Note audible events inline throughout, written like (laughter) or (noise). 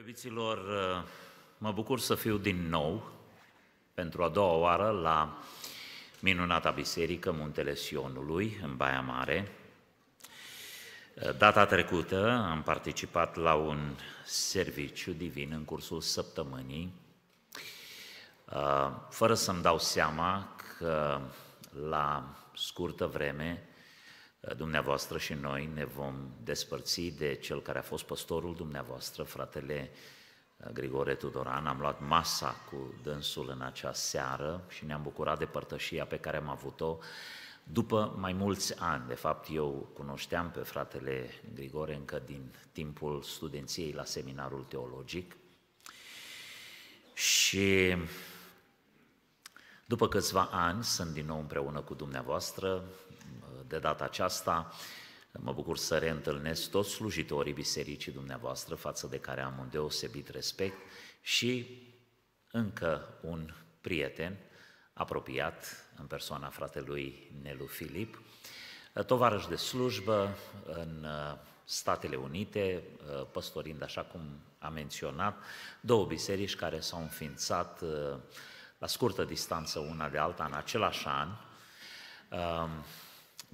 Previților, uh, mă bucur să fiu din nou pentru a doua oară la minunata biserică Muntele Sionului, în Baia Mare. Uh, data trecută am participat la un serviciu divin în cursul săptămânii, uh, fără să-mi dau seama că la scurtă vreme dumneavoastră și noi ne vom despărți de cel care a fost păstorul dumneavoastră, fratele uh, Grigore Tudoran. Am luat masa cu dânsul în acea seară și ne-am bucurat de părtășia pe care am avut-o după mai mulți ani. De fapt, eu cunoșteam pe fratele Grigore încă din timpul studenției la seminarul teologic și după câțiva ani sunt din nou împreună cu dumneavoastră, de data aceasta. Mă bucur să reîntâlnesc toți slujitorii bisericii dumneavoastră, față de care am un deosebit respect și încă un prieten apropiat în persoana fratelui Nelu Filip, tovarăș de slujbă în uh, Statele Unite, uh, păstorind, așa cum a menționat, două biserici care s-au înființat uh, la scurtă distanță una de alta în același an. Um,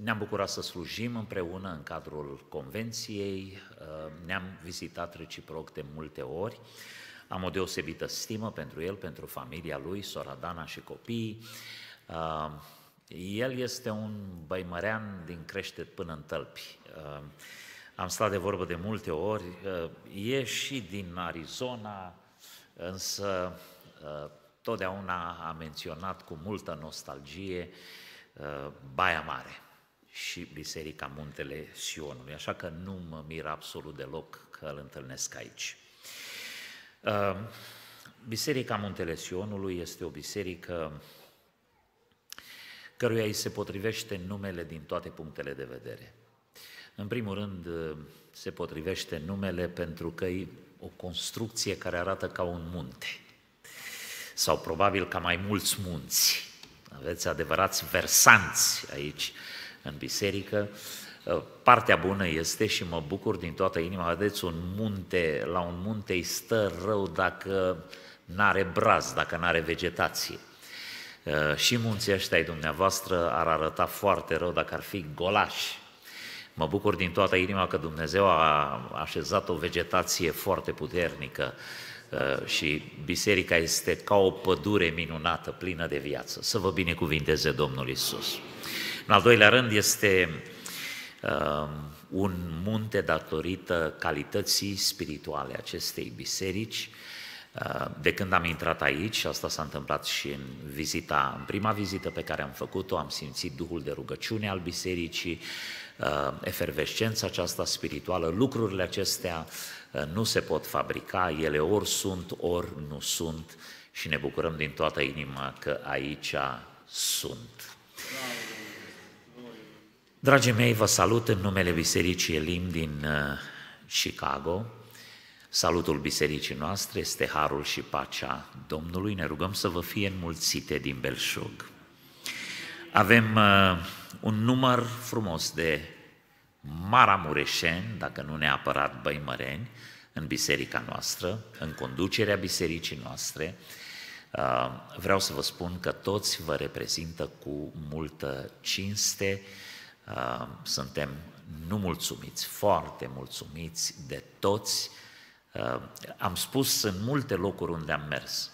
ne-am bucurat să slujim împreună în cadrul convenției, uh, ne-am vizitat reciproc de multe ori, am o deosebită stimă pentru el, pentru familia lui, sora Dana și copiii. Uh, el este un băimărean din creștet până în tălpi. Uh, am stat de vorbă de multe ori, e și din Arizona, însă totdeauna a menționat cu multă nostalgie Baia Mare și Biserica Muntele Sionului, așa că nu mă mir absolut deloc că îl întâlnesc aici. Uh, Biserica Muntele Sionului este o biserică căruia îi se potrivește numele din toate punctele de vedere. În primul rând, uh, se potrivește numele pentru că e o construcție care arată ca un munte, sau probabil ca mai mulți munți. Aveți adevărați versanți aici în biserică. Uh, partea bună este și mă bucur din toată inima, vedeți, un munte, la un munte îi stă rău dacă n-are braz, dacă n-are vegetație. Uh, și munții ăștia ai dumneavoastră ar arăta foarte rău dacă ar fi golași. Mă bucur din toată inima că Dumnezeu a așezat o vegetație foarte puternică uh, și biserica este ca o pădure minunată, plină de viață. Să vă binecuvinteze Domnul Isus. În al doilea rând este uh, un munte datorită calității spirituale acestei biserici. Uh, de când am intrat aici, asta s-a întâmplat și în vizita, în prima vizită pe care am făcut-o, am simțit duhul de rugăciune al bisericii, uh, efervescența aceasta spirituală, lucrurile acestea uh, nu se pot fabrica, ele ori sunt, ori nu sunt și ne bucurăm din toată inima că aici sunt. Dragii mei, vă salut în numele Bisericii Elim din uh, Chicago. Salutul bisericii noastre este harul și pacea Domnului. Ne rugăm să vă fie înmulțite din belșug. Avem uh, un număr frumos de maramureșeni, dacă nu neapărat băimăreni, în biserica noastră, în conducerea bisericii noastre. Uh, vreau să vă spun că toți vă reprezintă cu multă cinste, suntem nu mulțumiți, foarte mulțumiți de toți. am spus în multe locuri unde am mers.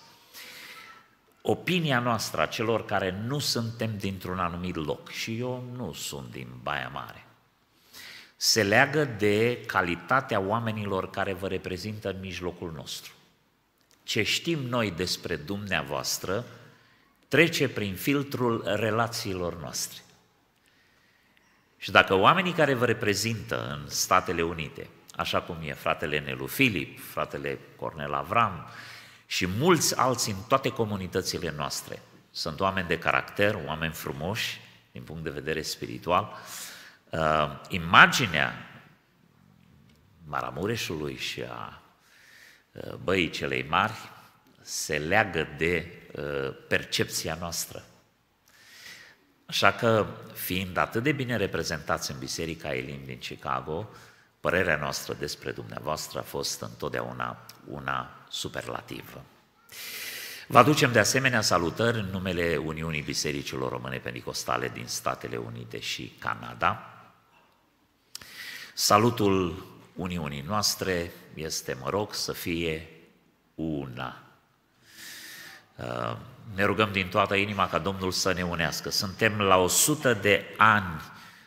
Opinia noastră a celor care nu suntem dintr-un anumit loc, și eu nu sunt din Baia Mare, se leagă de calitatea oamenilor care vă reprezintă în mijlocul nostru. Ce știm noi despre dumneavoastră trece prin filtrul relațiilor noastre. Și dacă oamenii care vă reprezintă în Statele Unite, așa cum e fratele Nelu Filip, fratele Cornel Avram și mulți alții în toate comunitățile noastre, sunt oameni de caracter, oameni frumoși din punct de vedere spiritual, uh, imaginea Maramureșului și a uh, băii celei mari se leagă de uh, percepția noastră Așa că, fiind atât de bine reprezentați în Biserica Elim din Chicago, părerea noastră despre dumneavoastră a fost întotdeauna una superlativă. Vă aducem de asemenea salutări în numele Uniunii Bisericilor Române Pentecostale din Statele Unite și Canada. Salutul Uniunii noastre este, mă rog, să fie una. Uh, ne rugăm din toată inima ca Domnul să ne unească. Suntem la 100 de ani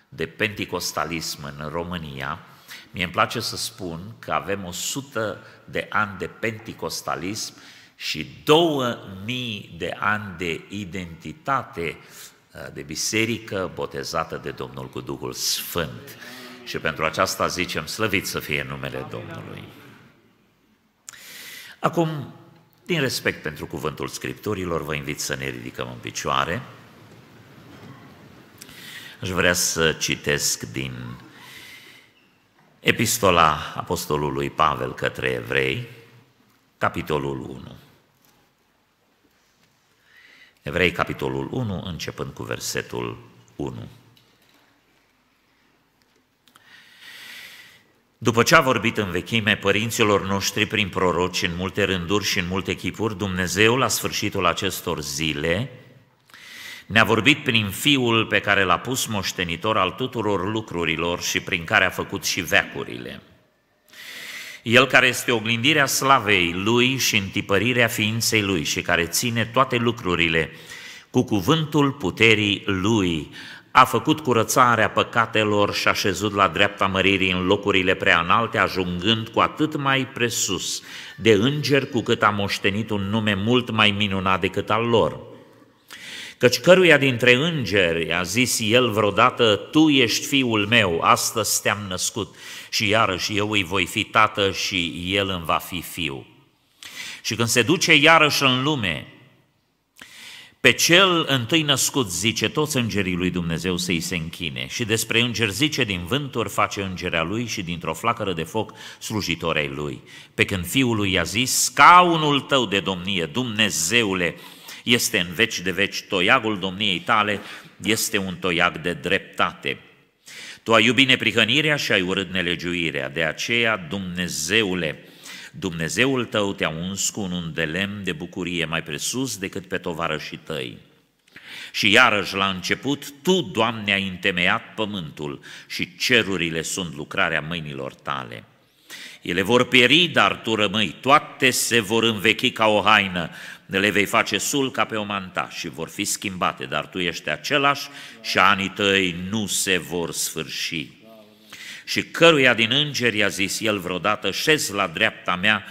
de penticostalism în România. Mie îmi place să spun că avem 100 de ani de penticostalism și 2000 de ani de identitate uh, de biserică botezată de Domnul cu Duhul Sfânt. Și pentru aceasta zicem, slăvit să fie numele Domnului. Acum, din respect pentru cuvântul Scripturilor, vă invit să ne ridicăm în picioare. Aș vrea să citesc din Epistola Apostolului Pavel către Evrei, capitolul 1. Evrei, capitolul 1, începând cu versetul 1. După ce a vorbit în vechime părinților noștri prin proroci în multe rânduri și în multe chipuri, Dumnezeu la sfârșitul acestor zile ne-a vorbit prin Fiul pe care l-a pus moștenitor al tuturor lucrurilor și prin care a făcut și veacurile. El care este oglindirea slavei Lui și întipărirea ființei Lui și care ține toate lucrurile cu cuvântul puterii Lui, a făcut curățarea păcatelor și a șezut la dreapta măririi în locurile prea înalte, ajungând cu atât mai presus de înger cu cât a moștenit un nume mult mai minunat decât al lor. Căci căruia dintre îngeri a zis el vreodată, tu ești fiul meu, astăzi te-am născut și iarăși eu îi voi fi tată și el îmi va fi fiu. Și când se duce iarăși în lume, pe cel întâi născut, zice, toți îngerii lui Dumnezeu să-i se închine și despre înger zice, din vânturi face îngerea lui și dintr-o flacără de foc slujitorei lui. Pe când fiul lui i-a zis, scaunul tău de domnie, Dumnezeule, este în veci de veci, toiagul domniei tale este un toiag de dreptate. Tu ai iubit neprihănirea și ai urât nelegiuirea, de aceea, Dumnezeule, Dumnezeul tău te-a uns cu un undelemn de bucurie mai presus decât pe tovarășii tăi. Și iarăși la început, Tu, Doamne, ai întemeiat pământul și cerurile sunt lucrarea mâinilor Tale. Ele vor pieri, dar Tu rămâi, toate se vor învechi ca o haină, le vei face sul ca pe o manta și vor fi schimbate, dar Tu ești același și anii Tăi nu se vor sfârși și căruia din îngeri a zis el vreodată, șez la dreapta mea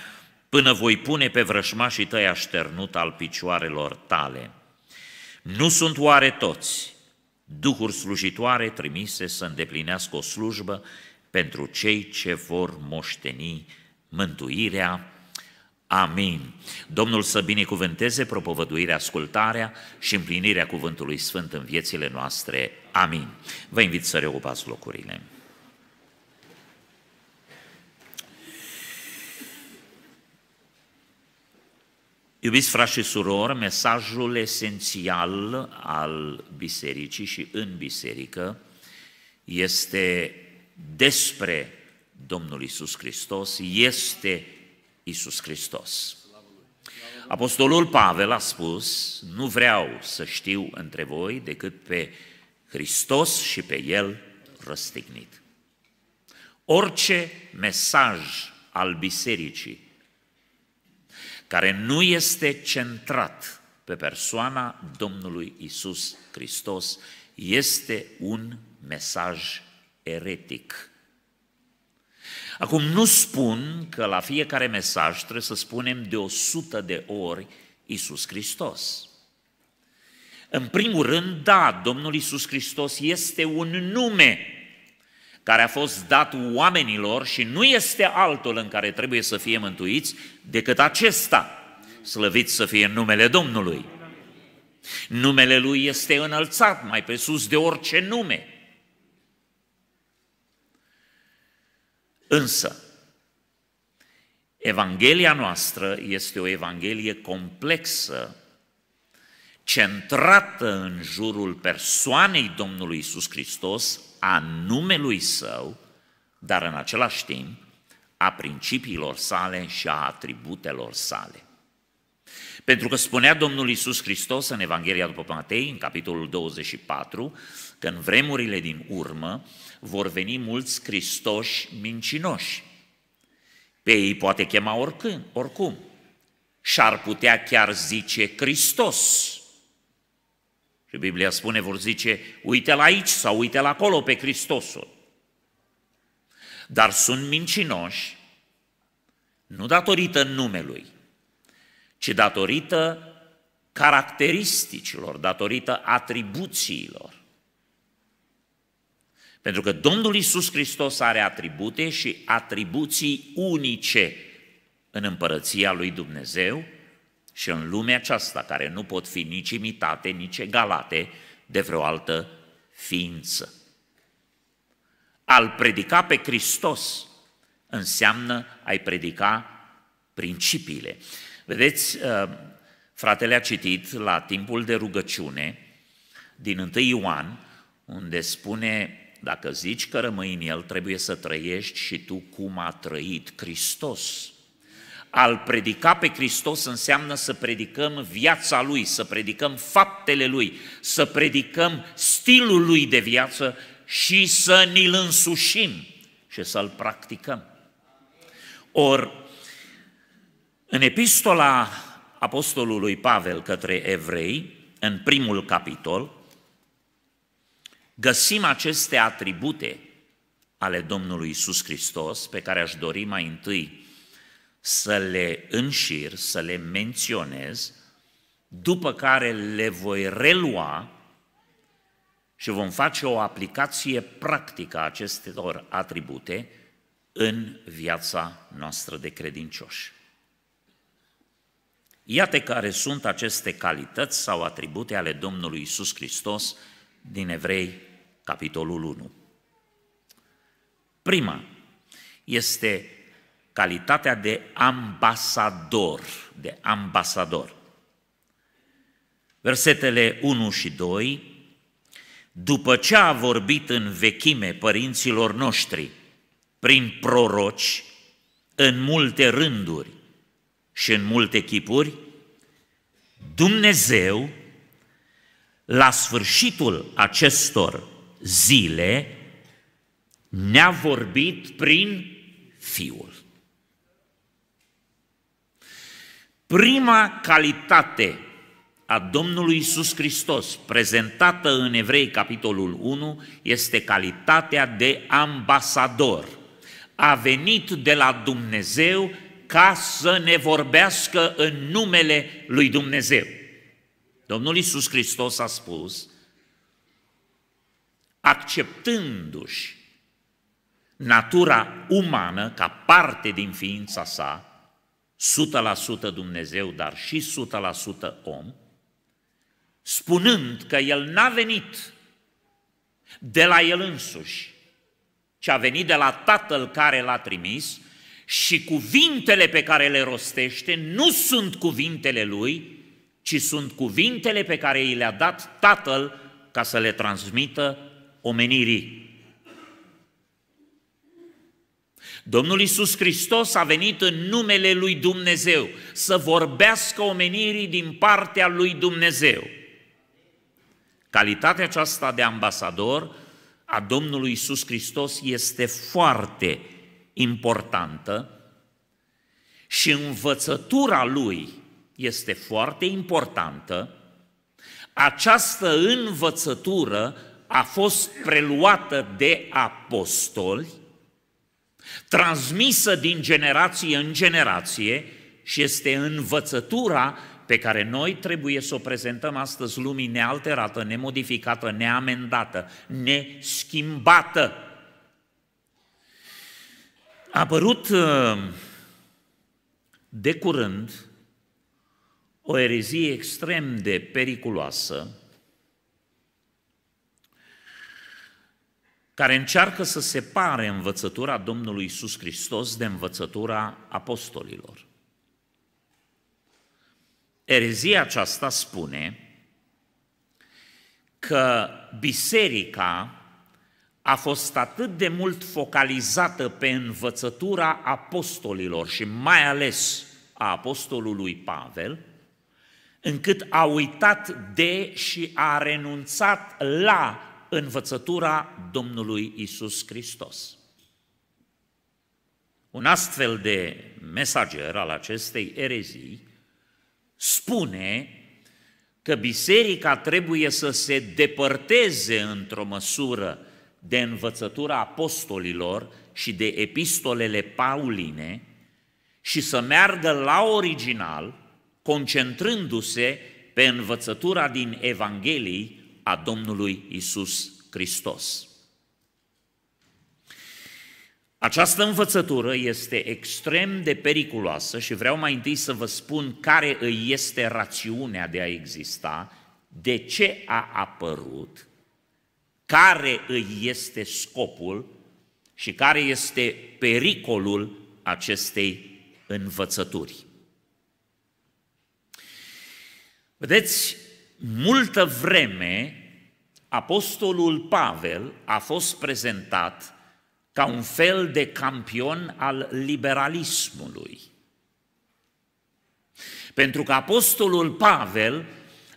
până voi pune pe vrășmașii tăi așternut al picioarelor tale. Nu sunt oare toți duhuri slujitoare trimise să îndeplinească o slujbă pentru cei ce vor moșteni mântuirea? Amin. Domnul să binecuvânteze propovăduirea, ascultarea și împlinirea cuvântului sfânt în viețile noastre. Amin. Vă invit să reocupați locurile. Iubiți frați și surori, mesajul esențial al bisericii și în biserică este despre Domnul Isus Hristos, este Isus Hristos. Apostolul Pavel a spus, nu vreau să știu între voi decât pe Hristos și pe El răstignit. Orice mesaj al bisericii care nu este centrat pe persoana Domnului Isus Hristos, este un mesaj eretic. Acum nu spun că la fiecare mesaj trebuie să spunem de o sută de ori Isus Hristos. În primul rând, da, Domnul Isus Hristos este un nume care a fost dat oamenilor și nu este altul în care trebuie să fie mântuiți decât acesta. Slăvit să fie numele Domnului. Numele Lui este înălțat mai pe sus de orice nume. Însă, Evanghelia noastră este o evanghelie complexă, centrată în jurul persoanei Domnului Isus Hristos, a numelui său, dar în același timp a principiilor sale și a atributelor sale. Pentru că spunea Domnul Isus Hristos în Evanghelia după Matei, în capitolul 24, că în vremurile din urmă vor veni mulți Hristoși mincinoși. Pe ei poate chema oricând, oricum. Și-ar putea chiar zice Hristos, și Biblia spune, vor zice, uite la aici sau uite la acolo pe Hristosul. Dar sunt mincinoși, nu datorită numelui, ci datorită caracteristicilor, datorită atribuțiilor. Pentru că Domnul Isus Hristos are atribute și atribuții unice în împărăția lui Dumnezeu, și în lumea aceasta care nu pot fi nici imitate, nici egalate de vreo altă ființă. Al predica pe Hristos înseamnă ai predica principiile. Vedeți, uh, fratele a citit la timpul de rugăciune din 1 Ioan, unde spune, dacă zici că rămâi în el, trebuie să trăiești și tu cum a trăit Hristos al predica pe Hristos înseamnă să predicăm viața Lui, să predicăm faptele Lui, să predicăm stilul Lui de viață și să ni-l însușim și să-l practicăm. Or, în epistola apostolului Pavel către evrei, în primul capitol, găsim aceste atribute ale Domnului Isus Hristos, pe care aș dori mai întâi să le înșir, să le menționez, după care le voi relua și vom face o aplicație practică a acestor atribute în viața noastră de credincioși. Iată care sunt aceste calități sau atribute ale Domnului Isus Hristos din Evrei, capitolul 1. Prima este calitatea de ambasador, de ambasador. Versetele 1 și 2, după ce a vorbit în vechime părinților noștri, prin proroci, în multe rânduri și în multe chipuri, Dumnezeu, la sfârșitul acestor zile, ne-a vorbit prin Fiul. Prima calitate a Domnului Isus Hristos, prezentată în Evrei, capitolul 1, este calitatea de ambasador. A venit de la Dumnezeu ca să ne vorbească în numele lui Dumnezeu. Domnul Isus Hristos a spus, acceptându-și natura umană ca parte din ființa sa, 100% Dumnezeu, dar și 100% om, spunând că El n-a venit de la El însuși, ci a venit de la Tatăl care l-a trimis și cuvintele pe care le rostește nu sunt cuvintele Lui, ci sunt cuvintele pe care i le-a dat Tatăl ca să le transmită omenirii. Domnul Isus Hristos a venit în numele lui Dumnezeu să vorbească omenirii din partea lui Dumnezeu. Calitatea aceasta de ambasador a Domnului Isus Hristos este foarte importantă și învățătura lui este foarte importantă. Această învățătură a fost preluată de apostoli transmisă din generație în generație și este învățătura pe care noi trebuie să o prezentăm astăzi lumii nealterată, nemodificată, neamendată, neschimbată. A apărut uh, de curând o erezie extrem de periculoasă, care încearcă să separe învățătura Domnului Isus Hristos de învățătura apostolilor. Erezia aceasta spune că biserica a fost atât de mult focalizată pe învățătura apostolilor și mai ales a apostolului Pavel, încât a uitat de și a renunțat la învățătura Domnului Isus Hristos. Un astfel de mesager al acestei erezii spune că biserica trebuie să se depărteze într-o măsură de învățătura apostolilor și de epistolele pauline și să meargă la original, concentrându-se pe învățătura din Evanghelii a Domnului Isus Hristos. Această învățătură este extrem de periculoasă și vreau mai întâi să vă spun care îi este rațiunea de a exista, de ce a apărut, care îi este scopul și care este pericolul acestei învățături. Vedeți, multă vreme apostolul Pavel a fost prezentat ca un fel de campion al liberalismului. Pentru că apostolul Pavel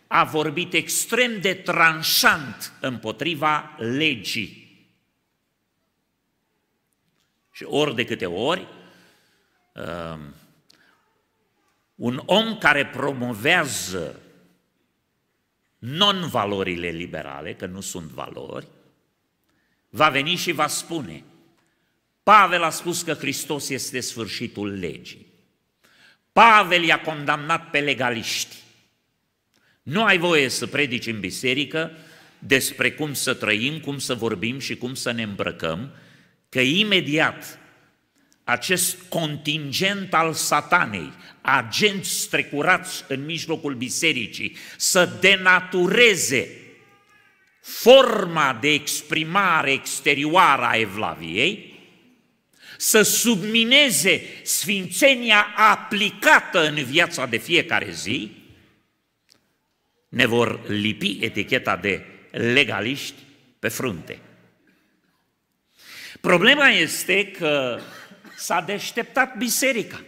a vorbit extrem de tranșant împotriva legii. Și ori de câte ori, um, un om care promovează non-valorile liberale, că nu sunt valori, va veni și va spune, Pavel a spus că Hristos este sfârșitul legii. Pavel i-a condamnat pe legaliști. Nu ai voie să predici în biserică despre cum să trăim, cum să vorbim și cum să ne îmbrăcăm, că imediat acest contingent al satanei, agenți strecurați în mijlocul bisericii, să denatureze forma de exprimare exterioară a Evlaviei, să submineze sfințenia aplicată în viața de fiecare zi, ne vor lipi eticheta de legaliști pe frunte. Problema este că s-a deșteptat biserica.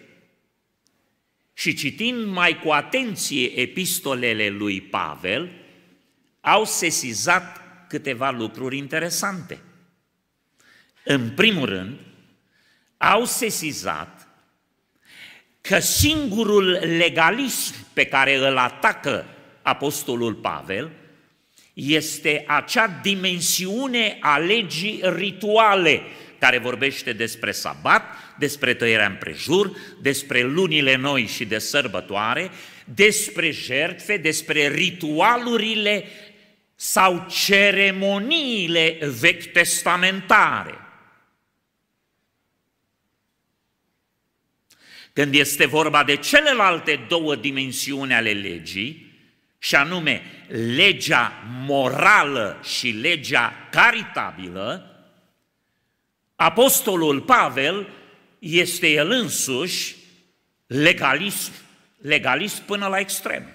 Și citind mai cu atenție epistolele lui Pavel, au sesizat câteva lucruri interesante. În primul rând, au sesizat că singurul legalism pe care îl atacă Apostolul Pavel este acea dimensiune a legii rituale care vorbește despre sabat, despre tăierea împrejur, despre lunile noi și de sărbătoare, despre jertfe, despre ritualurile sau ceremoniile vechi testamentare. Când este vorba de celelalte două dimensiuni ale legii, și anume legea morală și legea caritabilă, Apostolul Pavel este el însuși legalist, legalist până la extrem.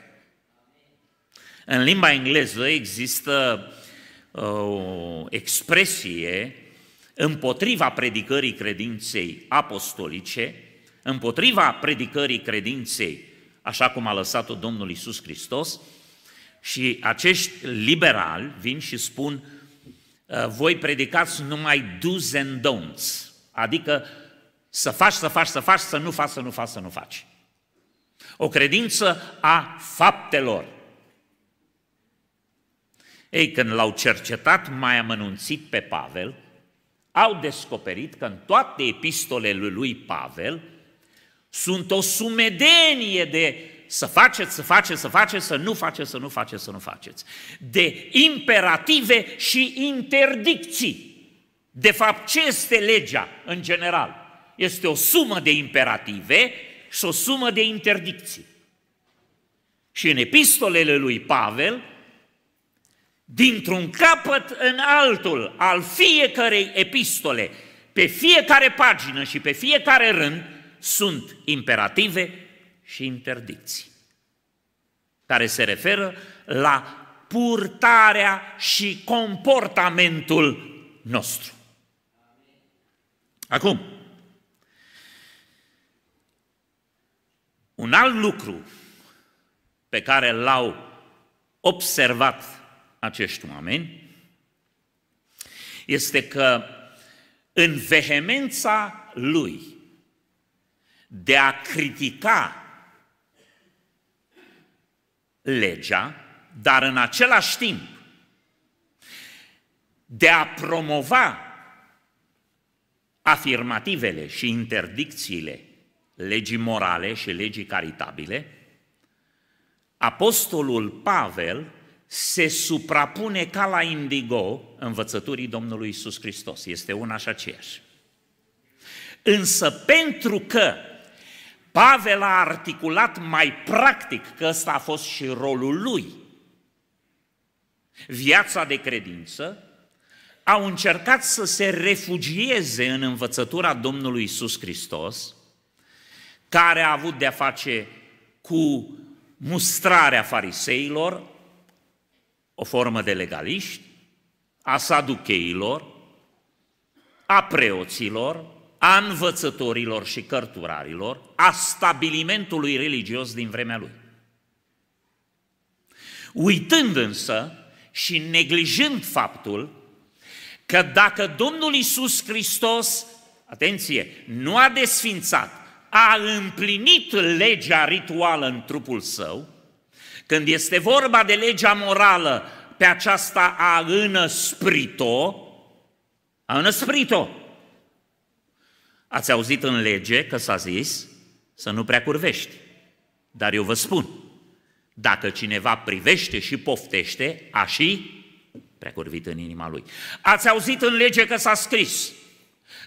În limba engleză există uh, o expresie împotriva predicării credinței apostolice, împotriva predicării credinței așa cum a lăsat-o Domnul Isus Hristos, și acești liberali vin și spun, Uh, voi predicați numai do's and don'ts, adică să faci, să faci, să faci, să nu faci, să nu faci, să nu faci. O credință a faptelor. Ei, când l-au cercetat mai amănunțit pe Pavel, au descoperit că în toate epistolele lui Pavel sunt o sumedenie de să faceți, să faceți, să faceți, să nu faceți, să nu faceți, să nu faceți. De imperative și interdicții. De fapt, ce este legea în general? Este o sumă de imperative și o sumă de interdicții. Și în epistolele lui Pavel, dintr-un capăt în altul al fiecărei epistole, pe fiecare pagină și pe fiecare rând, sunt imperative și interdicții, care se referă la purtarea și comportamentul nostru. Acum, un alt lucru pe care l-au observat acești oameni este că în vehemența lui de a critica legea, dar în același timp de a promova afirmativele și interdicțiile legii morale și legii caritabile, apostolul Pavel se suprapune ca la indigo învățăturii Domnului Isus Hristos. Este una și aceeași. Însă pentru că Pavel a articulat mai practic că ăsta a fost și rolul lui. Viața de credință au încercat să se refugieze în învățătura Domnului Isus Hristos, care a avut de-a face cu mustrarea fariseilor, o formă de legaliști, a saducheilor, a preoților, a învățătorilor și cărturarilor, a stabilimentului religios din vremea lui. Uitând însă și neglijând faptul că dacă Domnul Isus Hristos, atenție, nu a desfințat, a împlinit legea rituală în trupul său, când este vorba de legea morală, pe aceasta a înăsprit-o, a înăsprit-o, Ați auzit în lege că s-a zis să nu prea curvești. Dar eu vă spun, dacă cineva privește și poftește, a și prea curvit în inima lui. Ați auzit în lege că s-a scris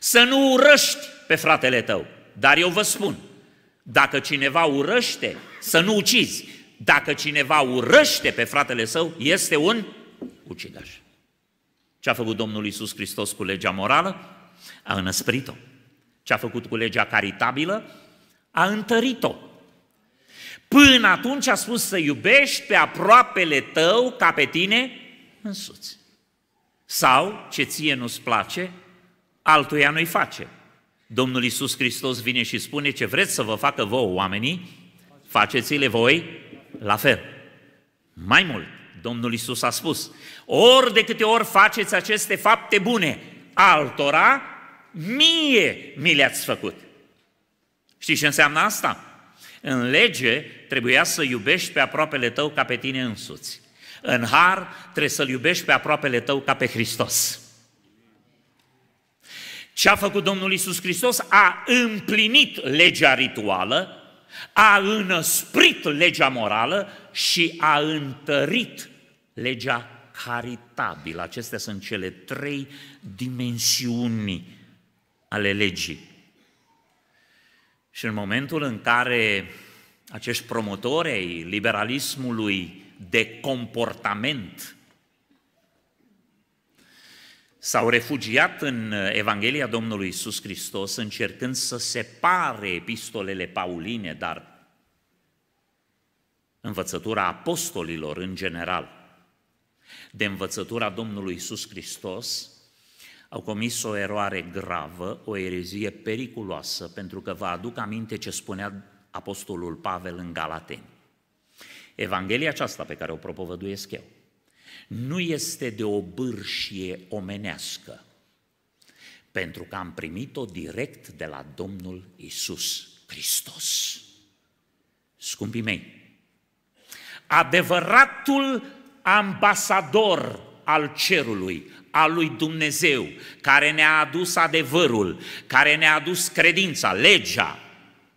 să nu urăști pe fratele tău. Dar eu vă spun, dacă cineva urăște, să nu ucizi. Dacă cineva urăște pe fratele său, este un ucigaș. Ce a făcut Domnul Isus Hristos cu legea morală? A înăsprit-o ce a făcut cu legea caritabilă, a întărit-o. Până atunci a spus să iubești pe aproapele tău ca pe tine însuți. Sau, ce ție nu-ți place, altuia nu-i face. Domnul Iisus Hristos vine și spune ce vreți să vă facă voi oamenii, faceți-le voi la fel. Mai mult, Domnul Iisus a spus, ori de câte ori faceți aceste fapte bune altora, mie mi le-ați făcut. Știi ce înseamnă asta? În lege trebuia să iubești pe aproapele tău ca pe tine însuți. În har trebuie să-L iubești pe aproapele tău ca pe Hristos. Ce a făcut Domnul Isus Hristos? A împlinit legea rituală, a înăsprit legea morală și a întărit legea caritabilă. Acestea sunt cele trei dimensiuni ale legii. Și în momentul în care acești promotori ai liberalismului de comportament s-au refugiat în Evanghelia Domnului Isus Hristos încercând să separe epistolele pauline, dar învățătura apostolilor în general, de învățătura Domnului Isus Hristos, au comis o eroare gravă, o erezie periculoasă, pentru că vă aduc aminte ce spunea Apostolul Pavel în Galateni. Evanghelia aceasta pe care o propovăduiesc eu nu este de o bârșie omenească, pentru că am primit-o direct de la Domnul Isus Hristos. Scumpii mei, adevăratul ambasador al cerului, a lui Dumnezeu, care ne-a adus adevărul, care ne-a adus credința, legea,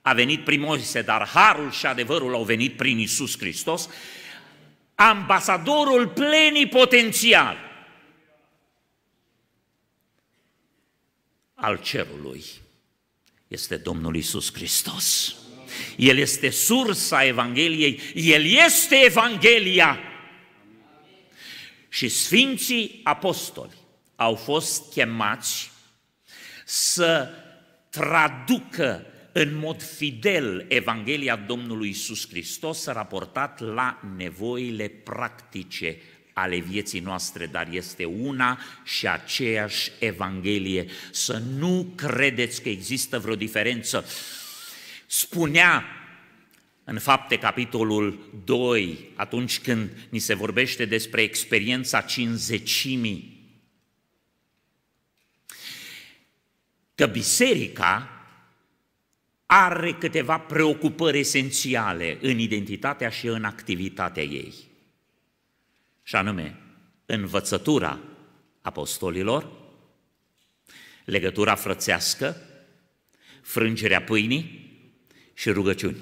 a venit prin Moise, dar harul și adevărul au venit prin Isus Hristos, ambasadorul plenipotențial al cerului este Domnul Isus Hristos. El este sursa Evangheliei, El este Evanghelia și Sfinții Apostoli au fost chemați să traducă în mod fidel Evanghelia Domnului Isus Hristos raportat la nevoile practice ale vieții noastre, dar este una și aceeași Evanghelie. Să nu credeți că există vreo diferență. Spunea în fapte capitolul 2, atunci când ni se vorbește despre experiența cinzecimii, că biserica are câteva preocupări esențiale în identitatea și în activitatea ei. Și anume, învățătura apostolilor, legătura frățească, frângerea pâinii și rugăciuni.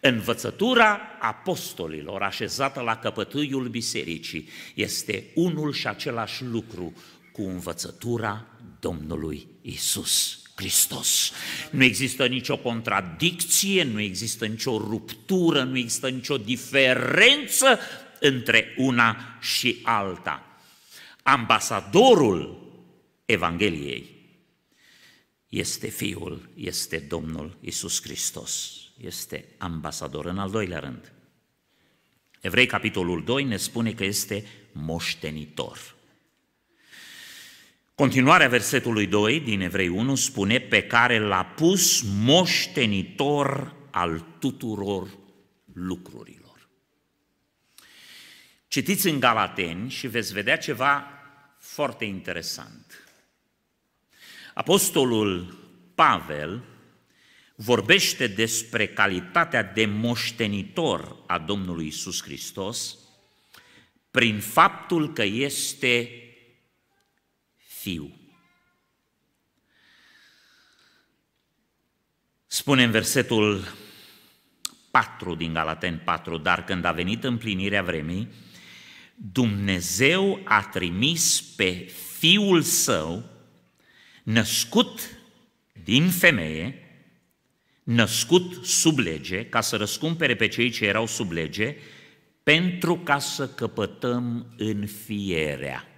Învățătura apostolilor așezată la căpătâiul bisericii este unul și același lucru cu învățătura Domnului Isus. Hristos. Nu există nicio contradicție, nu există nicio ruptură, nu există nicio diferență între una și alta. Ambasadorul Evangheliei este Fiul, este Domnul Isus Hristos este ambasador. În al doilea rând, Evrei, capitolul 2, ne spune că este moștenitor. Continuarea versetului 2 din Evrei 1 spune pe care l-a pus moștenitor al tuturor lucrurilor. Citiți în Galateni și veți vedea ceva foarte interesant. Apostolul Pavel vorbește despre calitatea de moștenitor a Domnului Isus Hristos prin faptul că este fiu. Spune în versetul 4 din Galaten 4, dar când a venit împlinirea vremii, Dumnezeu a trimis pe Fiul Său, născut din femeie, născut sub lege, ca să răscumpere pe cei ce erau sub lege, pentru ca să căpătăm în fierea.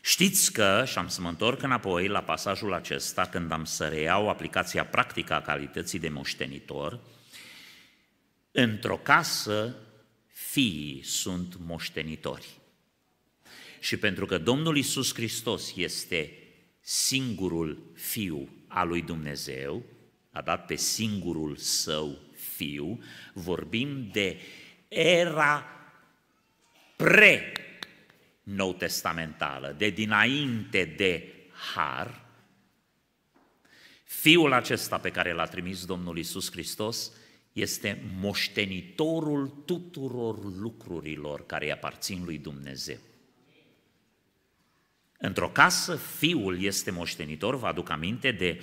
Știți că, și am să mă întorc înapoi la pasajul acesta, când am să reiau aplicația practică a calității de moștenitor, într-o casă fiii sunt moștenitori. Și pentru că Domnul Isus Hristos este singurul Fiu al lui Dumnezeu, a dat pe singurul său Fiu, vorbim de era pre nou testamentală, de dinainte de har, Fiul acesta pe care l-a trimis Domnul Isus Hristos este moștenitorul tuturor lucrurilor care îi aparțin lui Dumnezeu. Într-o casă, fiul este moștenitor, vă aduc aminte de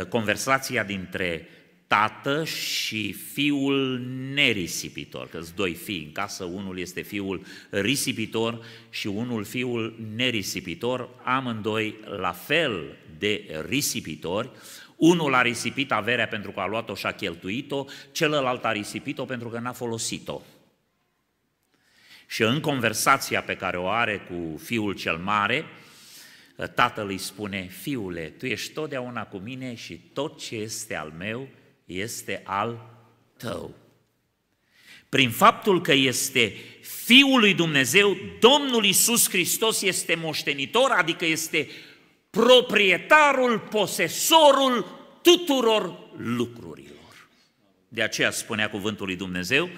ă, conversația dintre tată și fiul nerisipitor, că doi fii în casă, unul este fiul risipitor și unul fiul nerisipitor, amândoi la fel de risipitori, unul a risipit averea pentru că a luat-o și a cheltuit-o, celălalt a risipit-o pentru că n-a folosit-o. Și în conversația pe care o are cu fiul cel mare, tatăl îi spune, fiule, tu ești totdeauna cu mine și tot ce este al meu este al tău. Prin faptul că este Fiul lui Dumnezeu, Domnul Isus Hristos este moștenitor, adică este proprietarul, posesorul tuturor lucrurilor. De aceea spunea cuvântul lui Dumnezeu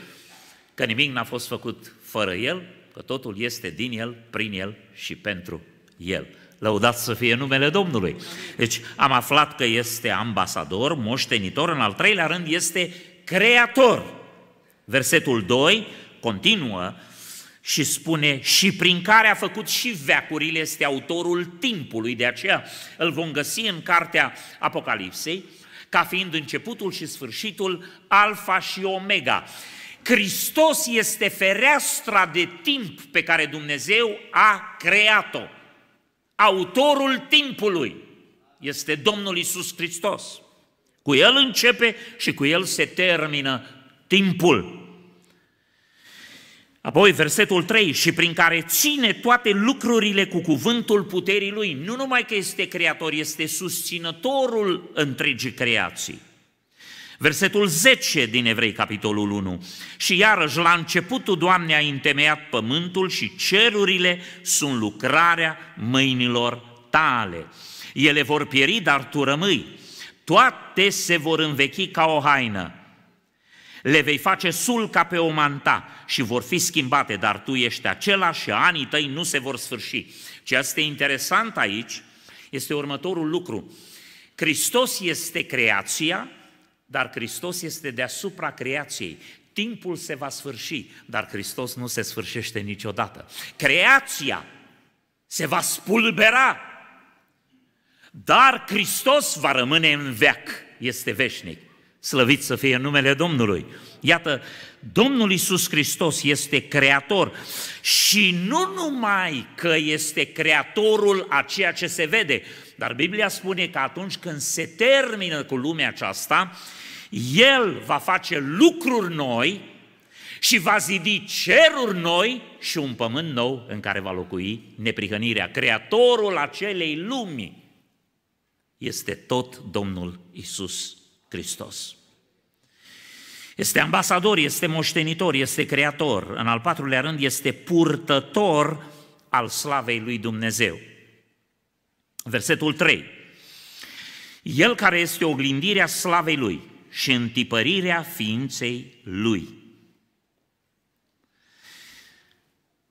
că nimic n-a fost făcut fără El, că totul este din El, prin El și pentru El. Lăudați să fie numele Domnului. Deci am aflat că este ambasador, moștenitor, în al treilea rând este creator. Versetul 2 continuă și spune și prin care a făcut și veacurile, este autorul timpului, de aceea îl vom găsi în cartea Apocalipsei, ca fiind începutul și sfârșitul, alfa și omega. Hristos este fereastra de timp pe care Dumnezeu a creat-o. Autorul timpului este Domnul Isus Hristos. Cu El începe și cu El se termină timpul. Apoi versetul 3, și prin care ține toate lucrurile cu cuvântul puterii Lui. Nu numai că este creator, este susținătorul întregii creații. Versetul 10 din Evrei, capitolul 1. Și iarăși, la începutul, Doamne, a întemeiat pământul și cerurile sunt lucrarea mâinilor tale. Ele vor pieri, dar tu rămâi. Toate se vor învechi ca o haină. Le vei face ca pe o manta și vor fi schimbate, dar tu ești acela și anii tăi nu se vor sfârși. ce este interesant aici este următorul lucru. Hristos este creația, dar Hristos este deasupra creației. Timpul se va sfârși, dar Hristos nu se sfârșește niciodată. Creația se va spulbera, dar Hristos va rămâne în veac, este veșnic. Slăvit să fie numele Domnului. Iată, Domnul Isus Hristos este creator și nu numai că este creatorul a ceea ce se vede, dar Biblia spune că atunci când se termină cu lumea aceasta, el va face lucruri noi și va zidi ceruri noi și un pământ nou în care va locui neprihănirea. Creatorul acelei lumi. este tot Domnul Isus Hristos. Este ambasador, este moștenitor, este creator. În al patrulea rând, este purtător al slavei lui Dumnezeu. Versetul 3. El care este oglindirea slavei lui, și întipărirea ființei lui.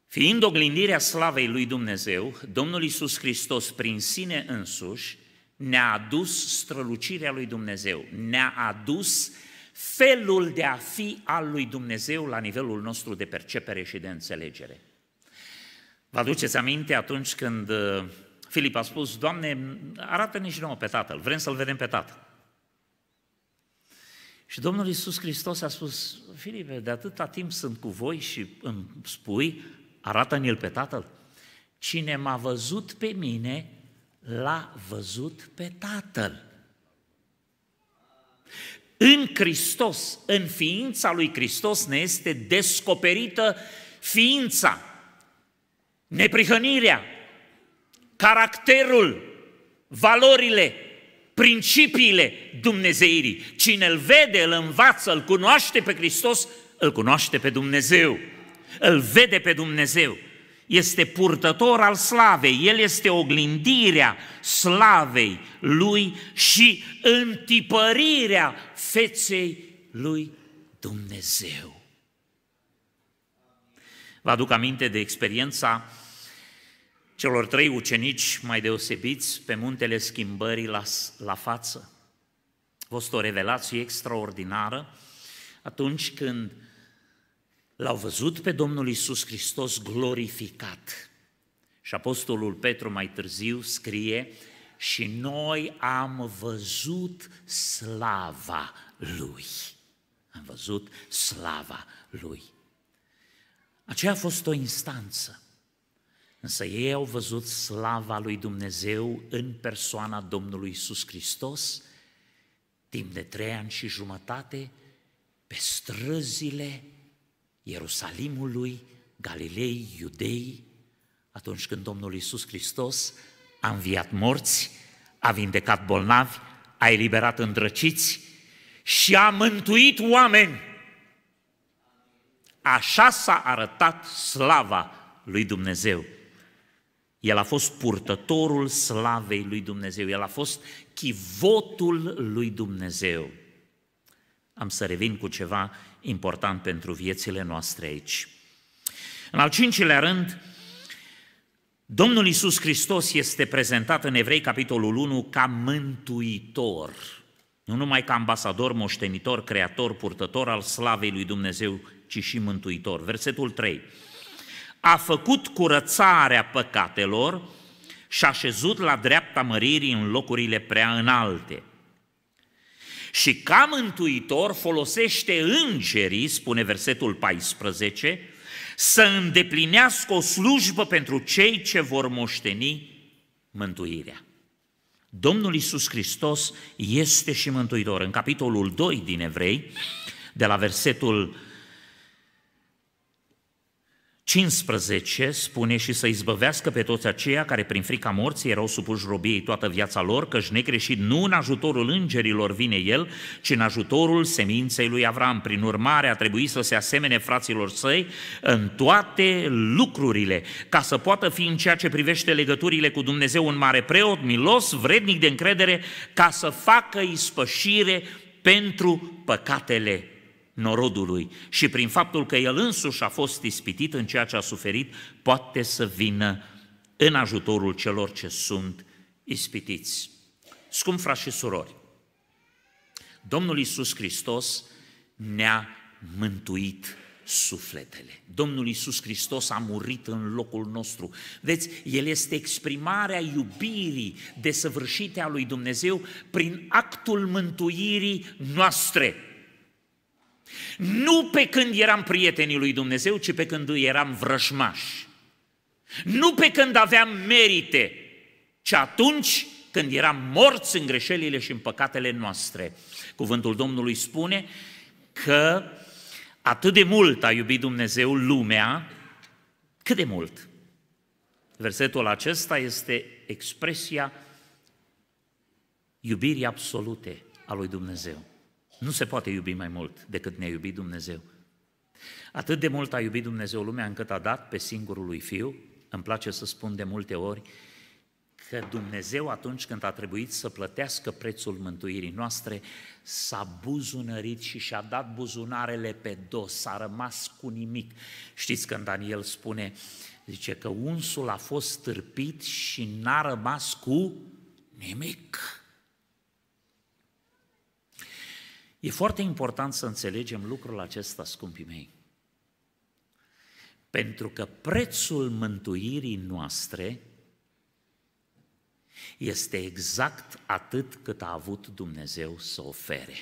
Fiind oglindirea slavei lui Dumnezeu, Domnul Isus Hristos prin sine însuși ne-a adus strălucirea lui Dumnezeu, ne-a adus felul de a fi al lui Dumnezeu la nivelul nostru de percepere și de înțelegere. Vă aduceți aminte atunci când uh, Filip a spus, Doamne, arată-ne și nouă pe Tatăl, vrem să-L vedem pe Tatăl. Și Domnul Iisus Hristos a spus, Filipe, de atâta timp sunt cu voi și îmi spui, arată-mi-l pe Tatăl. Cine m-a văzut pe mine, l-a văzut pe Tatăl. În Hristos, în ființa lui Hristos ne este descoperită ființa, neprihănirea, caracterul, valorile, principiile Dumnezeirii. Cine îl vede, îl învață, îl cunoaște pe Hristos, îl cunoaște pe Dumnezeu. Îl vede pe Dumnezeu. Este purtător al slavei, el este oglindirea slavei lui și întipărirea feței lui Dumnezeu. Vă aduc aminte de experiența celor trei ucenici mai deosebiți pe muntele schimbării la, la față. A fost o revelație extraordinară atunci când l-au văzut pe Domnul Isus Hristos glorificat. Și Apostolul Petru mai târziu scrie, și noi am văzut slava Lui. Am văzut slava Lui. Aceea a fost o instanță Însă ei au văzut slava lui Dumnezeu în persoana Domnului Iisus Hristos timp de trei ani și jumătate pe străzile Ierusalimului, Galilei, Iudei, atunci când Domnul Iisus Hristos a înviat morți, a vindecat bolnavi, a eliberat îndrăciți și a mântuit oameni. Așa s-a arătat slava lui Dumnezeu. El a fost purtătorul slavei lui Dumnezeu, el a fost chivotul lui Dumnezeu. Am să revin cu ceva important pentru viețile noastre aici. În al cincilea rând, Domnul Isus Hristos este prezentat în Evrei, capitolul 1, ca mântuitor, nu numai ca ambasador, moștenitor, creator, purtător al slavei lui Dumnezeu, ci și mântuitor. Versetul 3 a făcut curățarea păcatelor și a șezut la dreapta măririi în locurile prea înalte. Și ca mântuitor folosește îngerii, spune versetul 14, să îndeplinească o slujbă pentru cei ce vor moșteni mântuirea. Domnul Isus Hristos este și mântuitor. În capitolul 2 din Evrei, de la versetul 15 spune și să izbăvească pe toți aceia care prin frica morții erau supuși robiei toată viața lor, căci negreșit nu în ajutorul îngerilor vine el, ci în ajutorul seminței lui Avram. Prin urmare a trebuit să se asemene fraților săi în toate lucrurile, ca să poată fi în ceea ce privește legăturile cu Dumnezeu un mare preot, milos, vrednic de încredere, ca să facă ispășire pentru păcatele norodului și prin faptul că el însuși a fost ispitit în ceea ce a suferit, poate să vină în ajutorul celor ce sunt ispitiți. Scump frați și surori, Domnul Iisus Hristos ne-a mântuit sufletele. Domnul Iisus Hristos a murit în locul nostru. Veți, El este exprimarea iubirii desăvârșite a lui Dumnezeu prin actul mântuirii noastre. Nu pe când eram prietenii lui Dumnezeu, ci pe când eram vrășmași. Nu pe când aveam merite, ci atunci când eram morți în greșelile și în păcatele noastre. Cuvântul Domnului spune că atât de mult a iubit Dumnezeu lumea, cât de mult? Versetul acesta este expresia iubirii absolute a lui Dumnezeu. Nu se poate iubi mai mult decât ne-a iubit Dumnezeu. Atât de mult a iubit Dumnezeu lumea încât a dat pe singurul lui Fiu, îmi place să spun de multe ori, că Dumnezeu atunci când a trebuit să plătească prețul mântuirii noastre, s-a buzunărit și și-a dat buzunarele pe dos, a rămas cu nimic. Știți când Daniel spune, zice că unsul a fost târpit și n-a rămas cu nimic. E foarte important să înțelegem lucrul acesta, scumpii mei. Pentru că prețul mântuirii noastre este exact atât cât a avut Dumnezeu să ofere.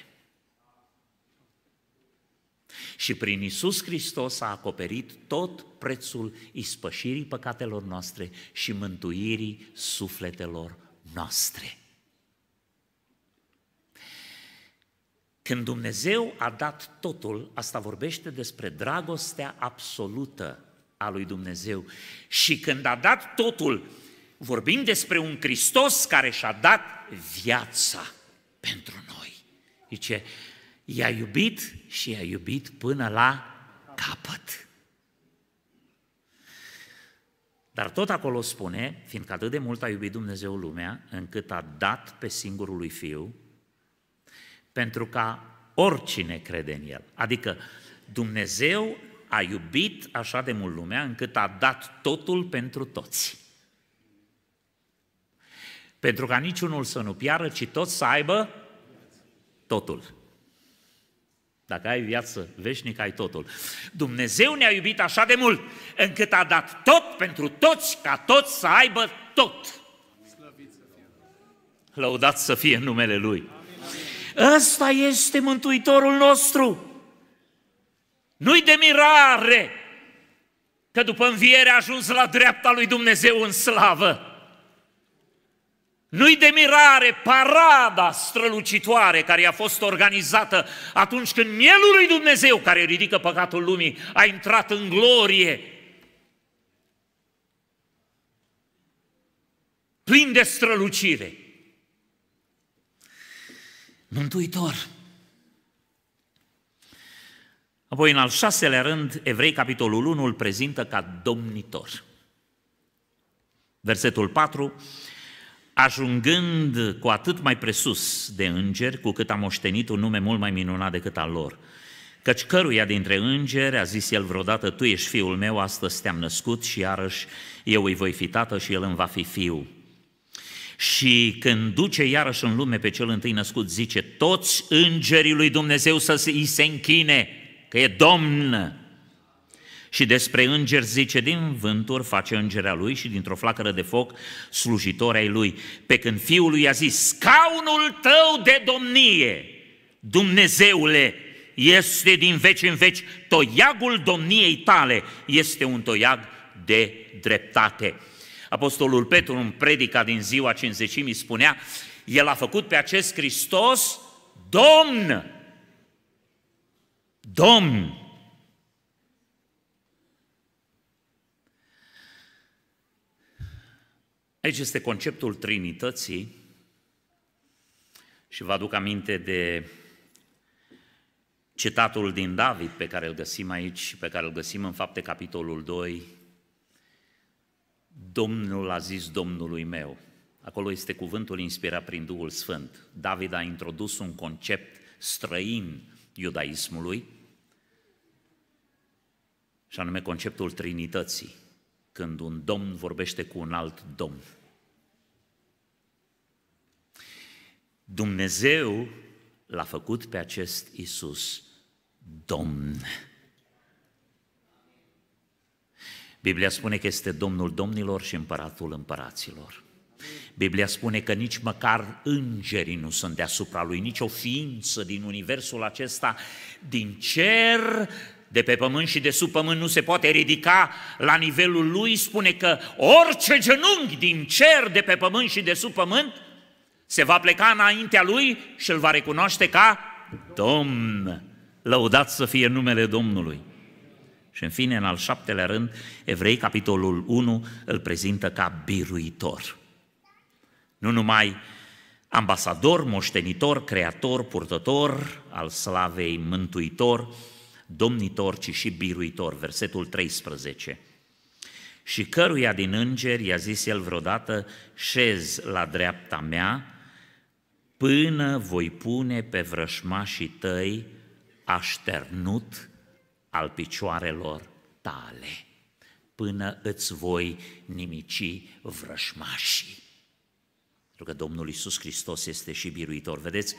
Și prin Isus Hristos a acoperit tot prețul ispășirii păcatelor noastre și mântuirii sufletelor noastre. Când Dumnezeu a dat totul, asta vorbește despre dragostea absolută a lui Dumnezeu. Și când a dat totul, vorbim despre un Hristos care și-a dat viața pentru noi. Zice, i-a iubit și i-a iubit până la capăt. Dar tot acolo spune, fiindcă atât de mult a iubit Dumnezeu lumea, încât a dat pe singurul lui Fiu, pentru ca oricine crede în El. Adică Dumnezeu a iubit așa de mult lumea încât a dat totul pentru toți. Pentru ca niciunul să nu piară, ci toți să aibă totul. Dacă ai viață veșnică, ai totul. Dumnezeu ne-a iubit așa de mult, încât a dat tot pentru toți, ca toți să aibă tot. Lăudați să fie numele Lui. Ăsta este Mântuitorul nostru. Nu-i de mirare că după înviere a ajuns la dreapta lui Dumnezeu în slavă. Nu-i de mirare parada strălucitoare care a fost organizată atunci când mielul lui Dumnezeu, care ridică păcatul lumii, a intrat în glorie. Plin de strălucire. Mântuitor. Apoi, în al șaselea rând, Evrei, capitolul 1, îl prezintă ca domnitor. Versetul 4, ajungând cu atât mai presus de îngeri, cu cât a moștenit un nume mult mai minunat decât al lor, căci căruia dintre îngeri a zis el vreodată, tu ești fiul meu, astăzi te-am născut și iarăși eu îi voi fi tată și el îmi va fi fiul. Și când duce iarăși în lume pe cel întâi născut, zice, toți îngerii lui Dumnezeu să îi se închine, că e domn. Și despre înger zice, din vânturi face îngerea lui și dintr-o flacără de foc slujitori ai lui. Pe când fiul lui a zis, scaunul tău de domnie, Dumnezeule, este din veci în veci, toiagul domniei tale este un toiag de dreptate. Apostolul Petru în predica din ziua cinzecimii spunea, el a făcut pe acest Hristos Domn. Domn. Aici este conceptul Trinității și vă aduc aminte de citatul din David pe care îl găsim aici și pe care îl găsim în fapte capitolul 2, Domnul a zis Domnului meu. Acolo este cuvântul inspirat prin Duhul Sfânt. David a introdus un concept străin iudaismului, și anume conceptul Trinității, când un domn vorbește cu un alt domn. Dumnezeu l-a făcut pe acest Isus domn. Biblia spune că este Domnul domnilor și împăratul împăraților. Biblia spune că nici măcar îngerii nu sunt deasupra lui, nici o ființă din universul acesta, din cer, de pe pământ și de sub pământ nu se poate ridica la nivelul lui, spune că orice genunchi din cer, de pe pământ și de sub pământ, se va pleca înaintea lui și îl va recunoaște ca Domn. Lăudat să fie numele Domnului. Și în fine, în al șaptelea rând, Evrei, capitolul 1, îl prezintă ca biruitor. Nu numai ambasador, moștenitor, creator, purtător al slavei, mântuitor, domnitor, ci și biruitor, versetul 13. Și căruia din îngeri i-a zis el vreodată, șez la dreapta mea, până voi pune pe vrășmașii tăi așternut al picioarelor tale, până îți voi nimici vrășmașii. Pentru că Domnul Iisus Hristos este și biruitor. Vedeți,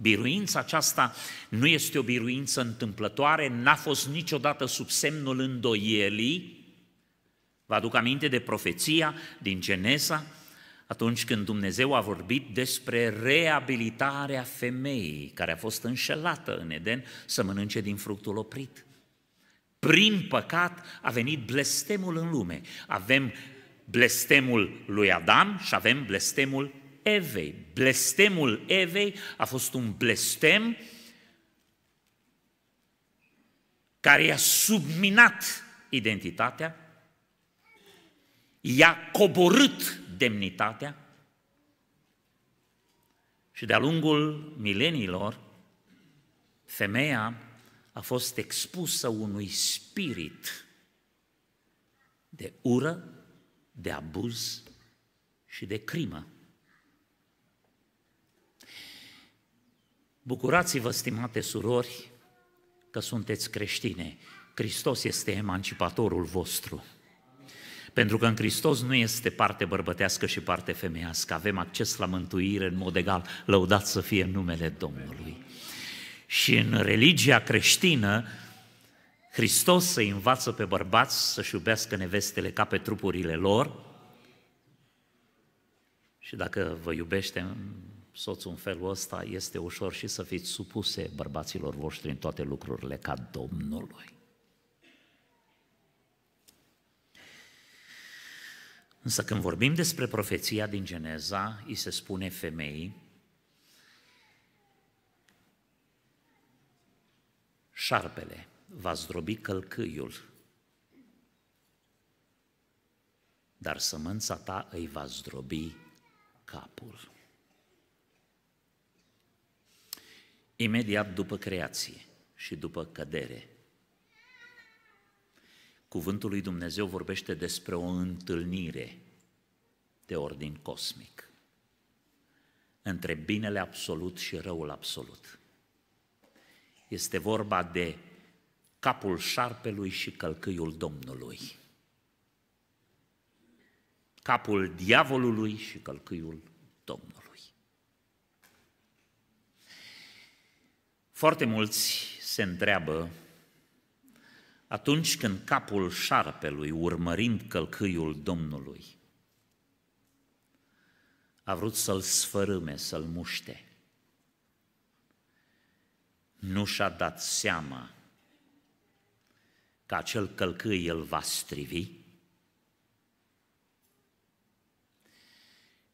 biruința aceasta nu este o biruință întâmplătoare, n-a fost niciodată sub semnul îndoielii. Vă aduc aminte de profeția din Genesa, atunci când Dumnezeu a vorbit despre reabilitarea femeii care a fost înșelată în Eden să mănânce din fructul oprit. Prin păcat a venit blestemul în lume. Avem blestemul lui Adam și avem blestemul Evei. Blestemul Evei a fost un blestem care i-a subminat identitatea, i-a coborât demnitatea și de-a lungul mileniilor, femeia a fost expusă unui spirit de ură, de abuz și de crimă. Bucurați-vă, stimate surori, că sunteți creștine. Hristos este emancipatorul vostru. Pentru că în Hristos nu este parte bărbătească și parte femeiască. Avem acces la mântuire în mod egal. Lăudat să fie numele Domnului. Și în religia creștină, Hristos să învață pe bărbați să-și iubească nevestele ca pe trupurile lor. Și dacă vă iubește soțul în felul ăsta, este ușor și să fiți supuse bărbaților voștri în toate lucrurile ca Domnului. Însă când vorbim despre profeția din Geneza, îi se spune femeii șarpele va zdrobi călcâiul, dar sămânța ta îi va zdrobi capul. Imediat după creație și după cădere, Cuvântul lui Dumnezeu vorbește despre o întâlnire de ordin cosmic între binele absolut și răul absolut. Este vorba de capul șarpelui și călcâiul Domnului, capul diavolului și călcâiul Domnului. Foarte mulți se întreabă atunci când capul șarpelui, urmărind călcâiul Domnului, a vrut să-l sfărâme, să-l muște. Nu și-a dat seama că acel călcâi îl va strivi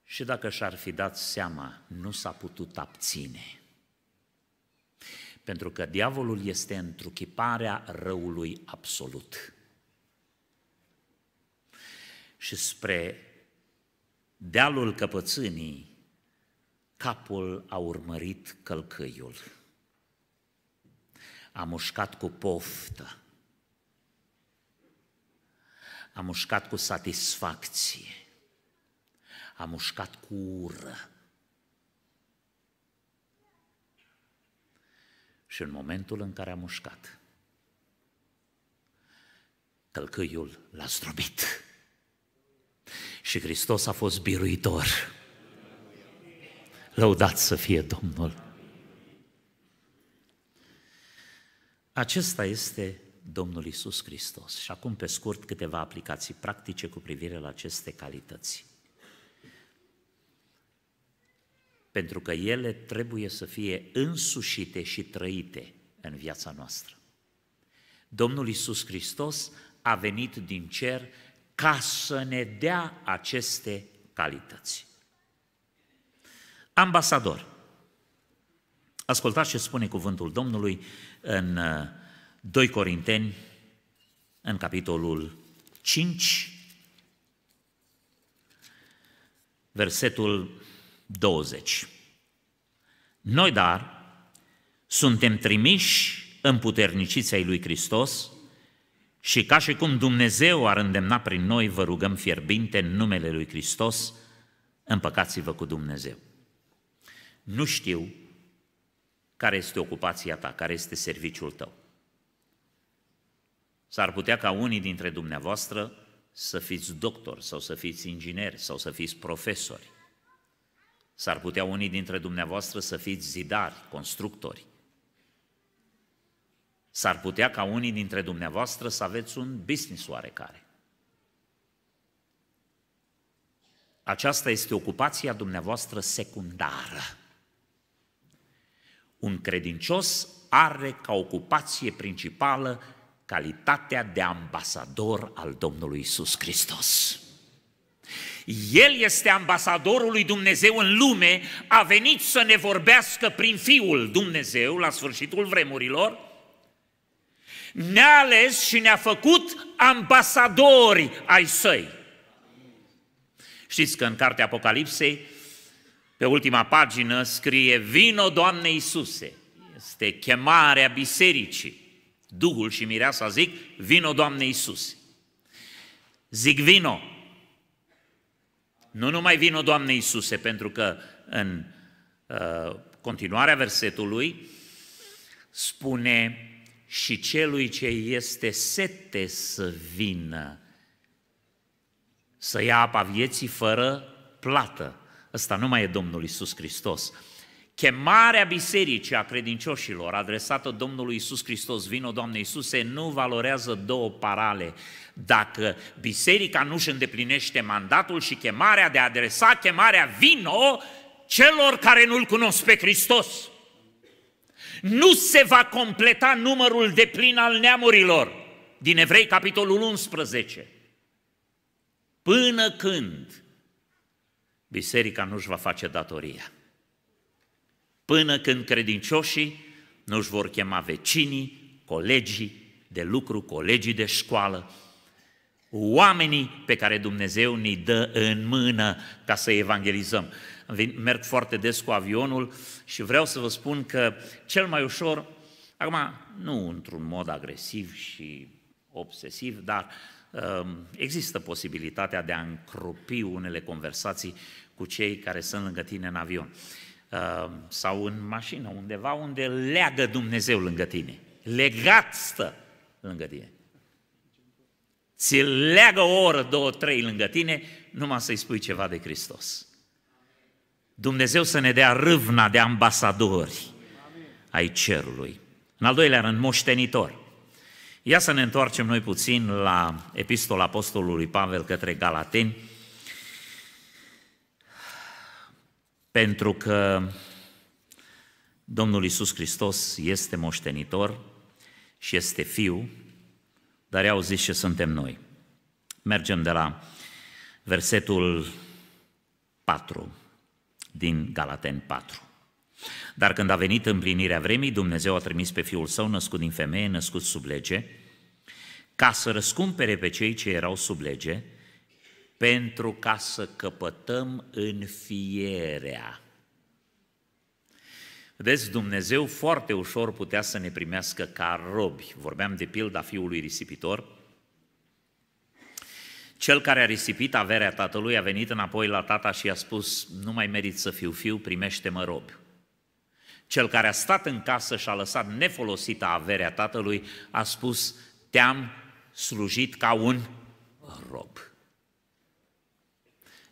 și dacă și-ar fi dat seama, nu s-a putut abține. Pentru că diavolul este întruchiparea răului absolut. Și spre dealul căpățânii, capul a urmărit călcăiul. A mușcat cu poftă, a mușcat cu satisfacție, a mușcat cu ură, și în momentul în care a mușcat, călcâiul l-a zdrobit. Și Hristos a fost biruitor. Lăudat să fie Domnul! Acesta este Domnul Isus Hristos. Și acum, pe scurt, câteva aplicații practice cu privire la aceste calități. pentru că ele trebuie să fie însușite și trăite în viața noastră. Domnul Isus Hristos a venit din cer ca să ne dea aceste calități. Ambasador. Ascultați ce spune cuvântul Domnului în 2 uh, Corinteni, în capitolul 5, versetul 20. Noi, dar, suntem trimiși în puterniciția lui Hristos și ca și cum Dumnezeu ar îndemna prin noi, vă rugăm fierbinte în numele lui Hristos, împăcați-vă cu Dumnezeu. Nu știu care este ocupația ta, care este serviciul tău. S-ar putea ca unii dintre dumneavoastră să fiți doctor sau să fiți inginer sau să fiți profesori. S-ar putea unii dintre dumneavoastră să fiți zidari, constructori. S-ar putea ca unii dintre dumneavoastră să aveți un business oarecare. Aceasta este ocupația dumneavoastră secundară. Un credincios are ca ocupație principală calitatea de ambasador al Domnului Isus Hristos. El este ambasadorul lui Dumnezeu în lume, a venit să ne vorbească prin Fiul Dumnezeu la sfârșitul vremurilor, ne-a ales și ne-a făcut ambasadori ai săi. Știți că în cartea Apocalipsei, pe ultima pagină, scrie Vino, Doamne Iisuse! Este chemarea bisericii. Duhul și mireasa zic, vino, Doamne Iisuse! Zic vino, nu numai vino Doamne Iisuse, pentru că în uh, continuarea versetului spune și celui ce este sete să vină, să ia apa vieții fără plată. Ăsta nu mai e Domnul Iisus Hristos. Chemarea bisericii a credincioșilor adresată Domnului Isus Hristos, vino Doamne Iisuse, nu valorează două parale. Dacă biserica nu își îndeplinește mandatul și chemarea de a adresa chemarea vino celor care nu-L cunosc pe Hristos. Nu se va completa numărul de plin al neamurilor din Evrei, capitolul 11. Până când biserica nu-și va face datoria până când credincioșii nu își vor chema vecinii, colegii de lucru, colegii de școală, oamenii pe care Dumnezeu ni dă în mână ca să evangelizăm. Merg foarte des cu avionul și vreau să vă spun că cel mai ușor, acum nu într-un mod agresiv și obsesiv, dar um, există posibilitatea de a încropi unele conversații cu cei care sunt lângă tine în avion. Um, sau în mașină, undeva unde leagă Dumnezeu lângă tine. Legat stă lângă tine. Ți leagă o oră, două, trei lângă tine, numai să-i spui ceva de Hristos. Dumnezeu să ne dea râvna de ambasadori ai cerului. În al doilea rând, moștenitor. Ia să ne întoarcem noi puțin la epistola apostolului Pavel către Galateni, pentru că Domnul Isus Hristos este moștenitor și este fiu, dar au zis ce suntem noi. Mergem de la versetul 4 din Galaten 4. Dar când a venit împlinirea vremii, Dumnezeu a trimis pe Fiul Său, născut din femeie, născut sub lege, ca să răscumpere pe cei ce erau sub lege, pentru ca să căpătăm fierea. Vedeți, Dumnezeu foarte ușor putea să ne primească ca robi. Vorbeam de pilda fiului risipitor. Cel care a risipit averea tatălui a venit înapoi la tata și a spus, nu mai merit să fiu fiu, primește-mă rob. Cel care a stat în casă și a lăsat nefolosită averea tatălui a spus, te-am slujit ca un rob.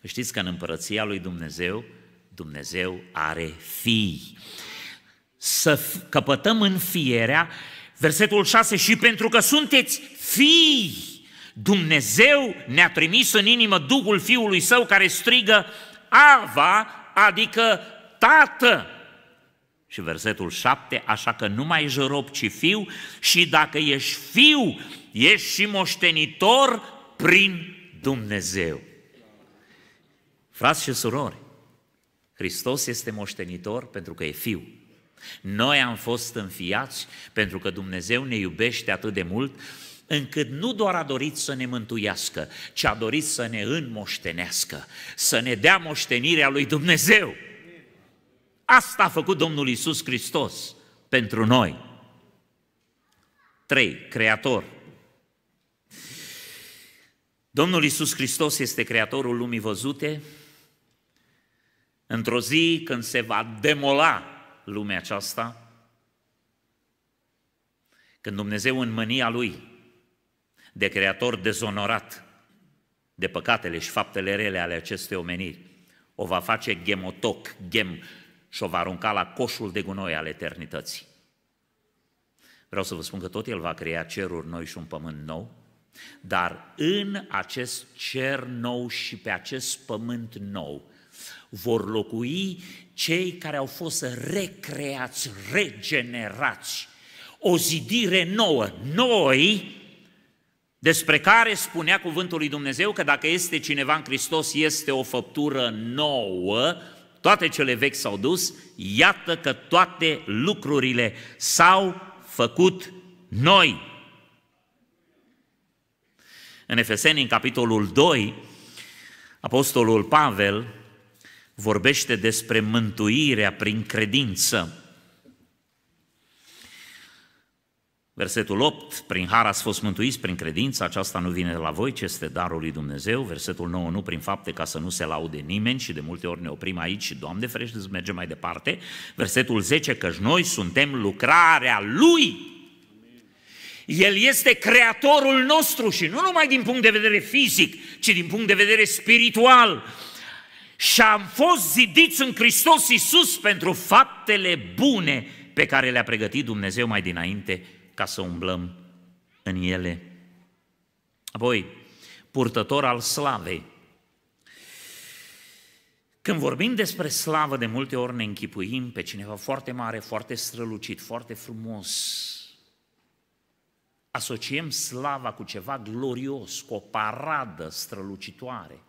Știți că în împărăția lui Dumnezeu, Dumnezeu are fii. Să căpătăm în fierea, versetul 6, și pentru că sunteți fii, Dumnezeu ne-a trimis în inimă Duhul Fiului Său care strigă Ava, adică Tată. Și versetul 7, așa că nu mai ești rob, ci fiu, și dacă ești fiu, ești și moștenitor prin Dumnezeu. Frați și surori, Hristos este moștenitor pentru că e fiu. Noi am fost înfiați pentru că Dumnezeu ne iubește atât de mult încât nu doar a dorit să ne mântuiască, ci a dorit să ne înmoștenească, să ne dea moștenirea lui Dumnezeu. Asta a făcut Domnul Isus Hristos pentru noi. 3. Creator. Domnul Isus Hristos este creatorul lumii văzute, într-o zi când se va demola lumea aceasta, când Dumnezeu în mânia Lui, de creator dezonorat de păcatele și faptele rele ale acestei omeniri, o va face gemotoc, gem, și o va arunca la coșul de gunoi al eternității. Vreau să vă spun că tot El va crea ceruri noi și un pământ nou, dar în acest cer nou și pe acest pământ nou vor locui cei care au fost recreați, regenerați. O zidire nouă. Noi, despre care spunea cuvântul lui Dumnezeu că dacă este cineva în Hristos, este o făptură nouă, toate cele vechi s-au dus, iată că toate lucrurile s-au făcut noi. În Efeseni, în capitolul 2, Apostolul Pavel vorbește despre mântuirea prin credință. Versetul 8, prin har ați fost mântuiți prin credință, aceasta nu vine de la voi, ci este darul lui Dumnezeu. Versetul 9, nu prin fapte ca să nu se laude nimeni și de multe ori ne oprim aici și Doamne ferește să mergem mai departe. Versetul 10, că noi suntem lucrarea Lui. El este creatorul nostru și nu numai din punct de vedere fizic, ci din punct de vedere spiritual și am fost zidiți în Hristos Iisus pentru faptele bune pe care le-a pregătit Dumnezeu mai dinainte ca să umblăm în ele. Apoi, purtător al slavei. Când vorbim despre slavă, de multe ori ne închipuim pe cineva foarte mare, foarte strălucit, foarte frumos. Asociem slava cu ceva glorios, cu o paradă strălucitoare –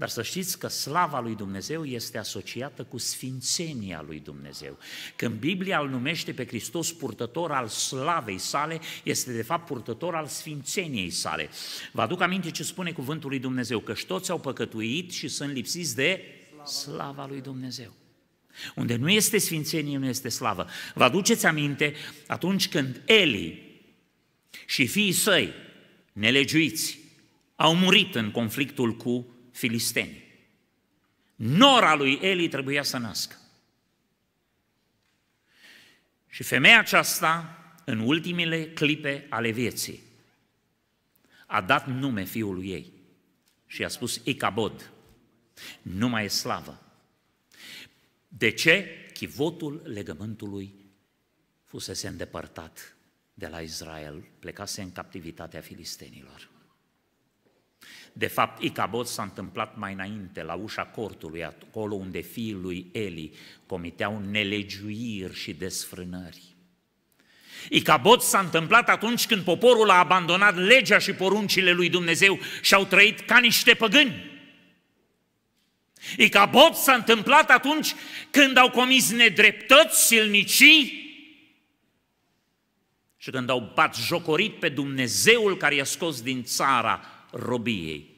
dar să știți că slava lui Dumnezeu este asociată cu sfințenia lui Dumnezeu. Când Biblia îl numește pe Hristos purtător al slavei sale, este de fapt purtător al sfințeniei sale. Vă aduc aminte ce spune cuvântul lui Dumnezeu, că toți au păcătuit și sunt lipsiți de slava lui Dumnezeu. Unde nu este sfințenie, nu este slavă. Vă aduceți aminte atunci când Eli și fiii săi, nelegiuiți, au murit în conflictul cu filisteni. Nora lui Eli trebuia să nască. Și femeia aceasta, în ultimele clipe ale vieții, a dat nume fiului ei și a spus Icabod, nu mai e slavă. De ce? Chivotul legământului fusese îndepărtat de la Israel, plecase în captivitatea filistenilor. De fapt, Icabod s-a întâmplat mai înainte, la ușa cortului, acolo unde fiul lui Eli comiteau nelegiuiri și desfrânări. Icabod s-a întâmplat atunci când poporul a abandonat legea și poruncile lui Dumnezeu și au trăit ca niște păgâni. Icabod s-a întâmplat atunci când au comis nedreptăți, silnicii și când au bat jocorit pe Dumnezeul care i-a scos din țara robiei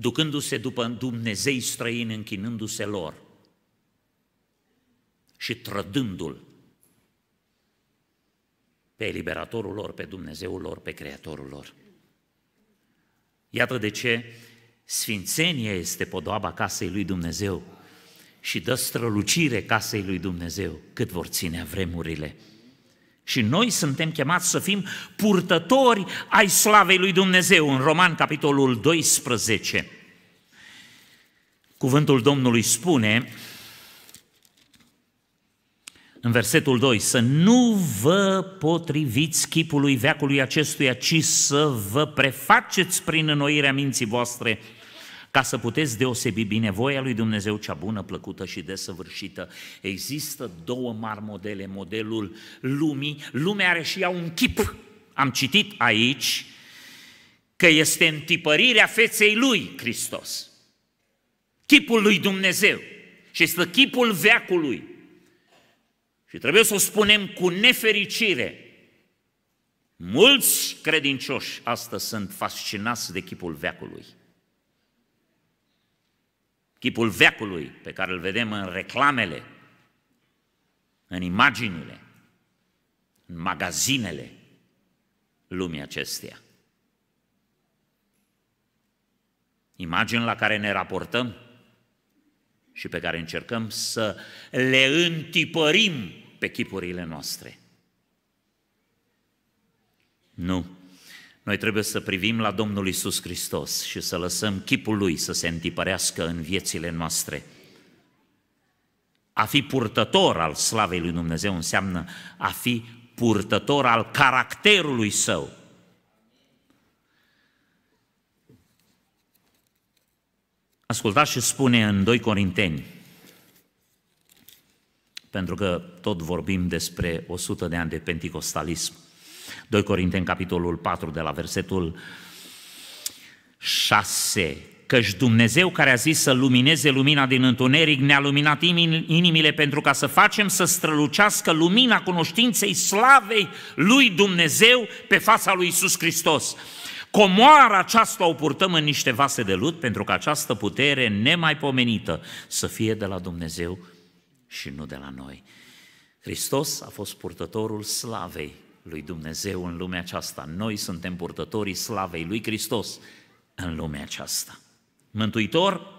ducându-se după Dumnezei străini, închinându-se lor și trădându-L pe eliberatorul lor, pe Dumnezeul lor, pe Creatorul lor. Iată de ce sfințenie este podoaba casei lui Dumnezeu și dă strălucire casei lui Dumnezeu cât vor ține vremurile. Și noi suntem chemați să fim purtători ai slavei lui Dumnezeu, în Roman, capitolul 12. Cuvântul Domnului spune, în versetul 2, să nu vă potriviți chipului veacului acestuia, ci să vă prefaceți prin înnoirea minții voastre ca să puteți deosebi bine voia lui Dumnezeu cea bună, plăcută și desăvârșită. Există două mari modele, modelul lumii. Lumea are și ea un chip. Am citit aici că este întipărirea feței lui Hristos. Chipul lui Dumnezeu. Și este chipul veacului. Și trebuie să o spunem cu nefericire. Mulți credincioși astăzi sunt fascinați de chipul veacului chipul veacului pe care îl vedem în reclamele, în imaginile, în magazinele lumii acesteia. Imagini la care ne raportăm și pe care încercăm să le întipărim pe chipurile noastre. Nu. Noi trebuie să privim la Domnul Isus Hristos și să lăsăm chipul Lui să se întipărească în viețile noastre. A fi purtător al slavei lui Dumnezeu înseamnă a fi purtător al caracterului său. Ascultați și spune în 2 Corinteni, pentru că tot vorbim despre 100 de ani de pentecostalism. 2 Corinteni, capitolul 4, de la versetul 6. Căci Dumnezeu care a zis să lumineze lumina din întuneric ne-a luminat inimile pentru ca să facem să strălucească lumina cunoștinței slavei lui Dumnezeu pe fața lui Isus Hristos. Comoara aceasta o purtăm în niște vase de lut pentru că această putere nemaipomenită să fie de la Dumnezeu și nu de la noi. Hristos a fost purtătorul slavei lui Dumnezeu în lumea aceasta. Noi suntem purtătorii slavei lui Hristos în lumea aceasta. Mântuitor,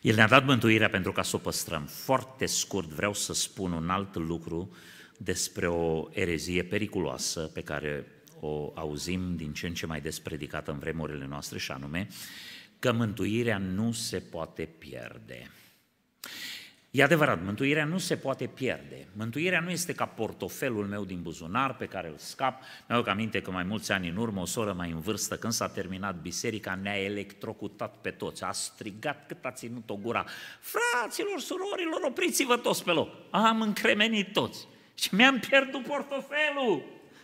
El ne-a dat mântuirea pentru ca să o păstrăm. Foarte scurt vreau să spun un alt lucru despre o erezie periculoasă pe care o auzim din ce în ce mai des predicată în vremurile noastre și anume că mântuirea nu se poate pierde. E adevărat, mântuirea nu se poate pierde. Mântuirea nu este ca portofelul meu din buzunar pe care îl scap. Mi-aduc aminte că mai mulți ani în urmă, o soră mai în vârstă, când s-a terminat biserica, ne-a electrocutat pe toți. A strigat cât a ținut o gura. Fraților, surorilor, opriți-vă toți pe loc. Am încremenit toți. Și mi-am pierdut portofelul.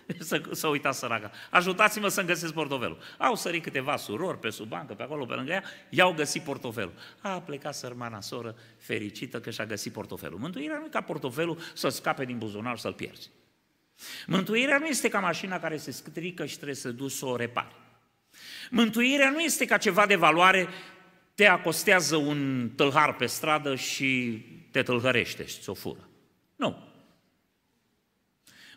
(laughs) să, să uita săraca. Ajutați-mă să-mi găsesc portofelul. Au sărit câteva surori pe sub bancă, pe acolo, pe lângă ea, i-au găsit portofelul. A plecat sărmana soră fericită că și-a găsit portofelul. Mântuirea nu e ca portofelul să scape din buzunar să-l pierzi. Mântuirea nu este ca mașina care se strică și trebuie să duci să o repari. Mântuirea nu este ca ceva de valoare, te acostează un tâlhar pe stradă și te tâlhărește și ți-o fură. Nu.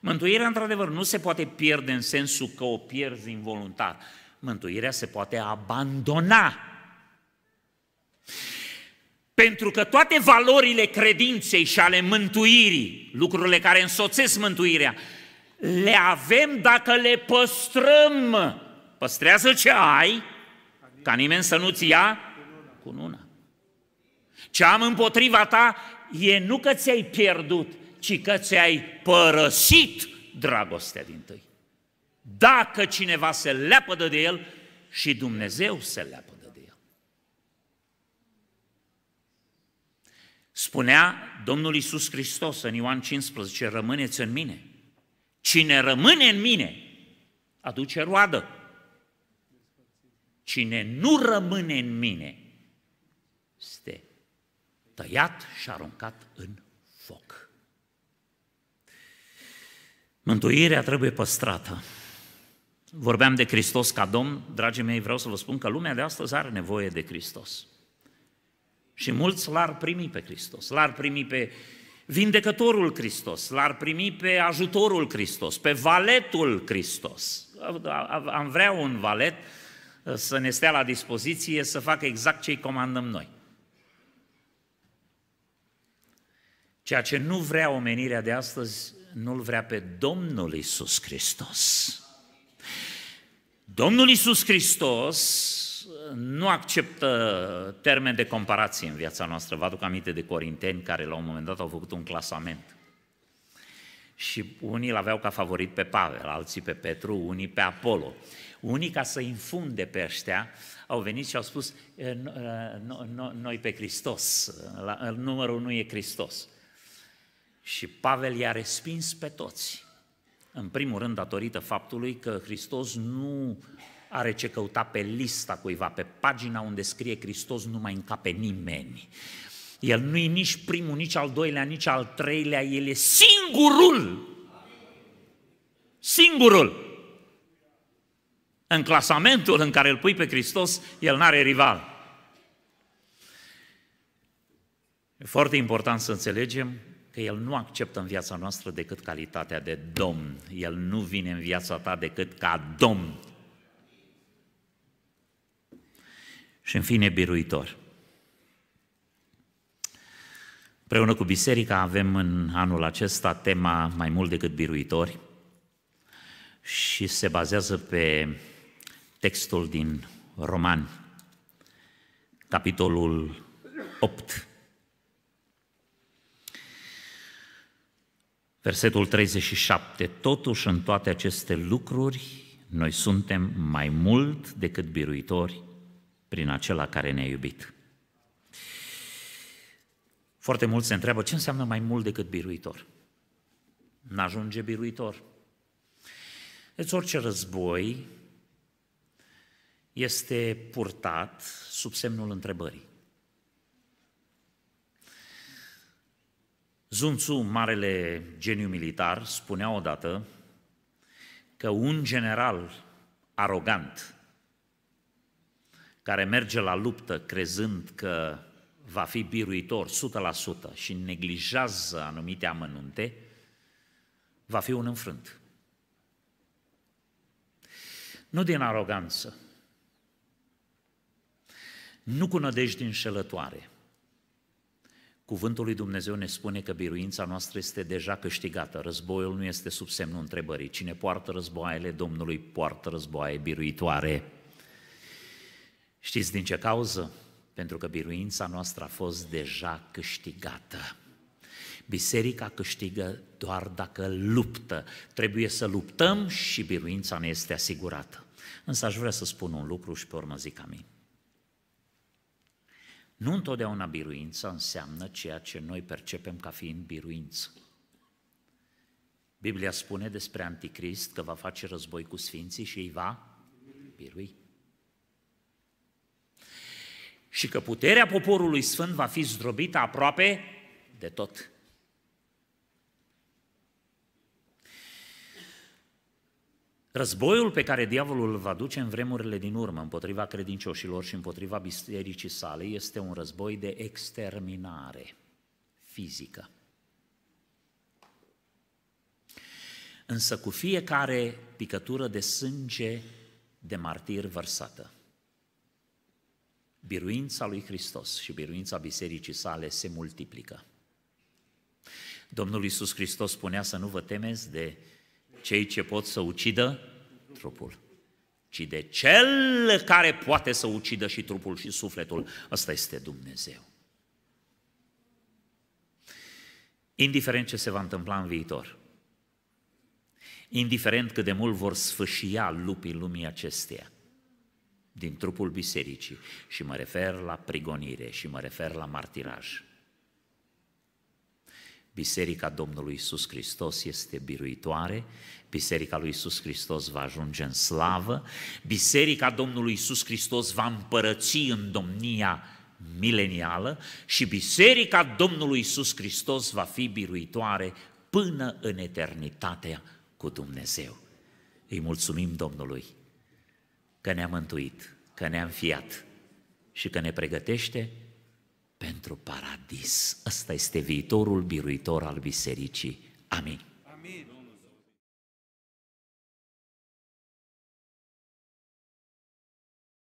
Mântuirea, într-adevăr, nu se poate pierde în sensul că o pierzi involuntar. Mântuirea se poate abandona. Pentru că toate valorile credinței și ale mântuirii, lucrurile care însoțesc mântuirea, le avem dacă le păstrăm. Păstrează ce ai, ca nimeni să nu-ți ia Cu una. Ce am împotriva ta e nu că ți-ai pierdut, ci că ți-ai părăsit dragostea din tâi. Dacă cineva se leapădă de el și Dumnezeu se leapădă de el. Spunea Domnul Isus Hristos în Ioan 15, rămâneți în mine. Cine rămâne în mine, aduce roadă. Cine nu rămâne în mine, este tăiat și aruncat în Mântuirea trebuie păstrată. Vorbeam de Hristos ca Domn, dragii mei, vreau să vă spun că lumea de astăzi are nevoie de Hristos. Și mulți l-ar primi pe Hristos, l-ar primi pe vindecătorul Hristos, l-ar primi pe ajutorul Hristos, pe valetul Hristos. Am vrea un valet uh, să ne stea la dispoziție să facă exact ce i comandăm noi. Ceea ce nu vrea omenirea de astăzi nu-L vrea pe Domnul Isus Hristos. Domnul Isus Hristos nu acceptă termen de comparație în viața noastră. Vă aduc aminte de corinteni care la un moment dat au făcut un clasament. Și unii îl aveau ca favorit pe Pavel, alții pe Petru, unii pe Apollo. Unii, ca să infunde pe ăștia, au venit și au spus, noi pe Hristos, numărul nu e Hristos. Și Pavel i-a respins pe toți. În primul rând, datorită faptului că Hristos nu are ce căuta pe lista cuiva, pe pagina unde scrie Hristos nu mai încape nimeni. El nu e nici primul, nici al doilea, nici al treilea, el e singurul. Singurul. În clasamentul în care îl pui pe Hristos, el nu are rival. E foarte important să înțelegem că El nu acceptă în viața noastră decât calitatea de Domn. El nu vine în viața ta decât ca Domn. Și în fine, biruitor. Preună cu biserica avem în anul acesta tema mai mult decât biruitori și se bazează pe textul din Roman, capitolul 8, Versetul 37. Totuși, în toate aceste lucruri, noi suntem mai mult decât biruitori prin acela care ne-a iubit. Foarte mulți se întreabă ce înseamnă mai mult decât biruitor. N-ajunge biruitor. Deci orice război este purtat sub semnul întrebării. Sun Tzu, marele geniu militar, spunea odată că un general arogant care merge la luptă crezând că va fi biruitor 100% și neglijează anumite amănunte, va fi un înfrânt. Nu din aroganță, nu cu nădejdi înșelătoare, Cuvântul lui Dumnezeu ne spune că biruința noastră este deja câștigată. Războiul nu este sub semnul întrebării. Cine poartă războaiele Domnului, poartă războaie biruitoare. Știți din ce cauză? Pentru că biruința noastră a fost deja câștigată. Biserica câștigă doar dacă luptă. Trebuie să luptăm și biruința ne este asigurată. Însă aș vrea să spun un lucru și pe urmă zic amin. Nu întotdeauna biruință înseamnă ceea ce noi percepem ca fiind biruință. Biblia spune despre anticrist că va face război cu sfinții și îi va birui. Și că puterea poporului sfânt va fi zdrobită aproape de tot. Războiul pe care diavolul îl va duce în vremurile din urmă împotriva credincioșilor și împotriva bisericii sale este un război de exterminare fizică. Însă cu fiecare picătură de sânge de martir vărsată, biruința lui Hristos și biruința bisericii sale se multiplică. Domnul Iisus Hristos spunea să nu vă temeți de cei ce pot să ucidă trupul, ci de cel care poate să ucidă și trupul și sufletul. Ăsta este Dumnezeu. Indiferent ce se va întâmpla în viitor, indiferent cât de mult vor sfâșia lupii lumii acesteia, din trupul bisericii, și mă refer la prigonire, și mă refer la martiraj, Biserica Domnului Isus Hristos este biruitoare, Biserica lui Isus Hristos va ajunge în slavă, Biserica Domnului Isus Hristos va împărăți în domnia milenială și Biserica Domnului Isus Hristos va fi biruitoare până în eternitatea cu Dumnezeu. Îi mulțumim Domnului că ne-a mântuit, că ne-a înfiat și că ne pregătește pentru paradis. Ăsta este viitorul biruitor al bisericii. Amin.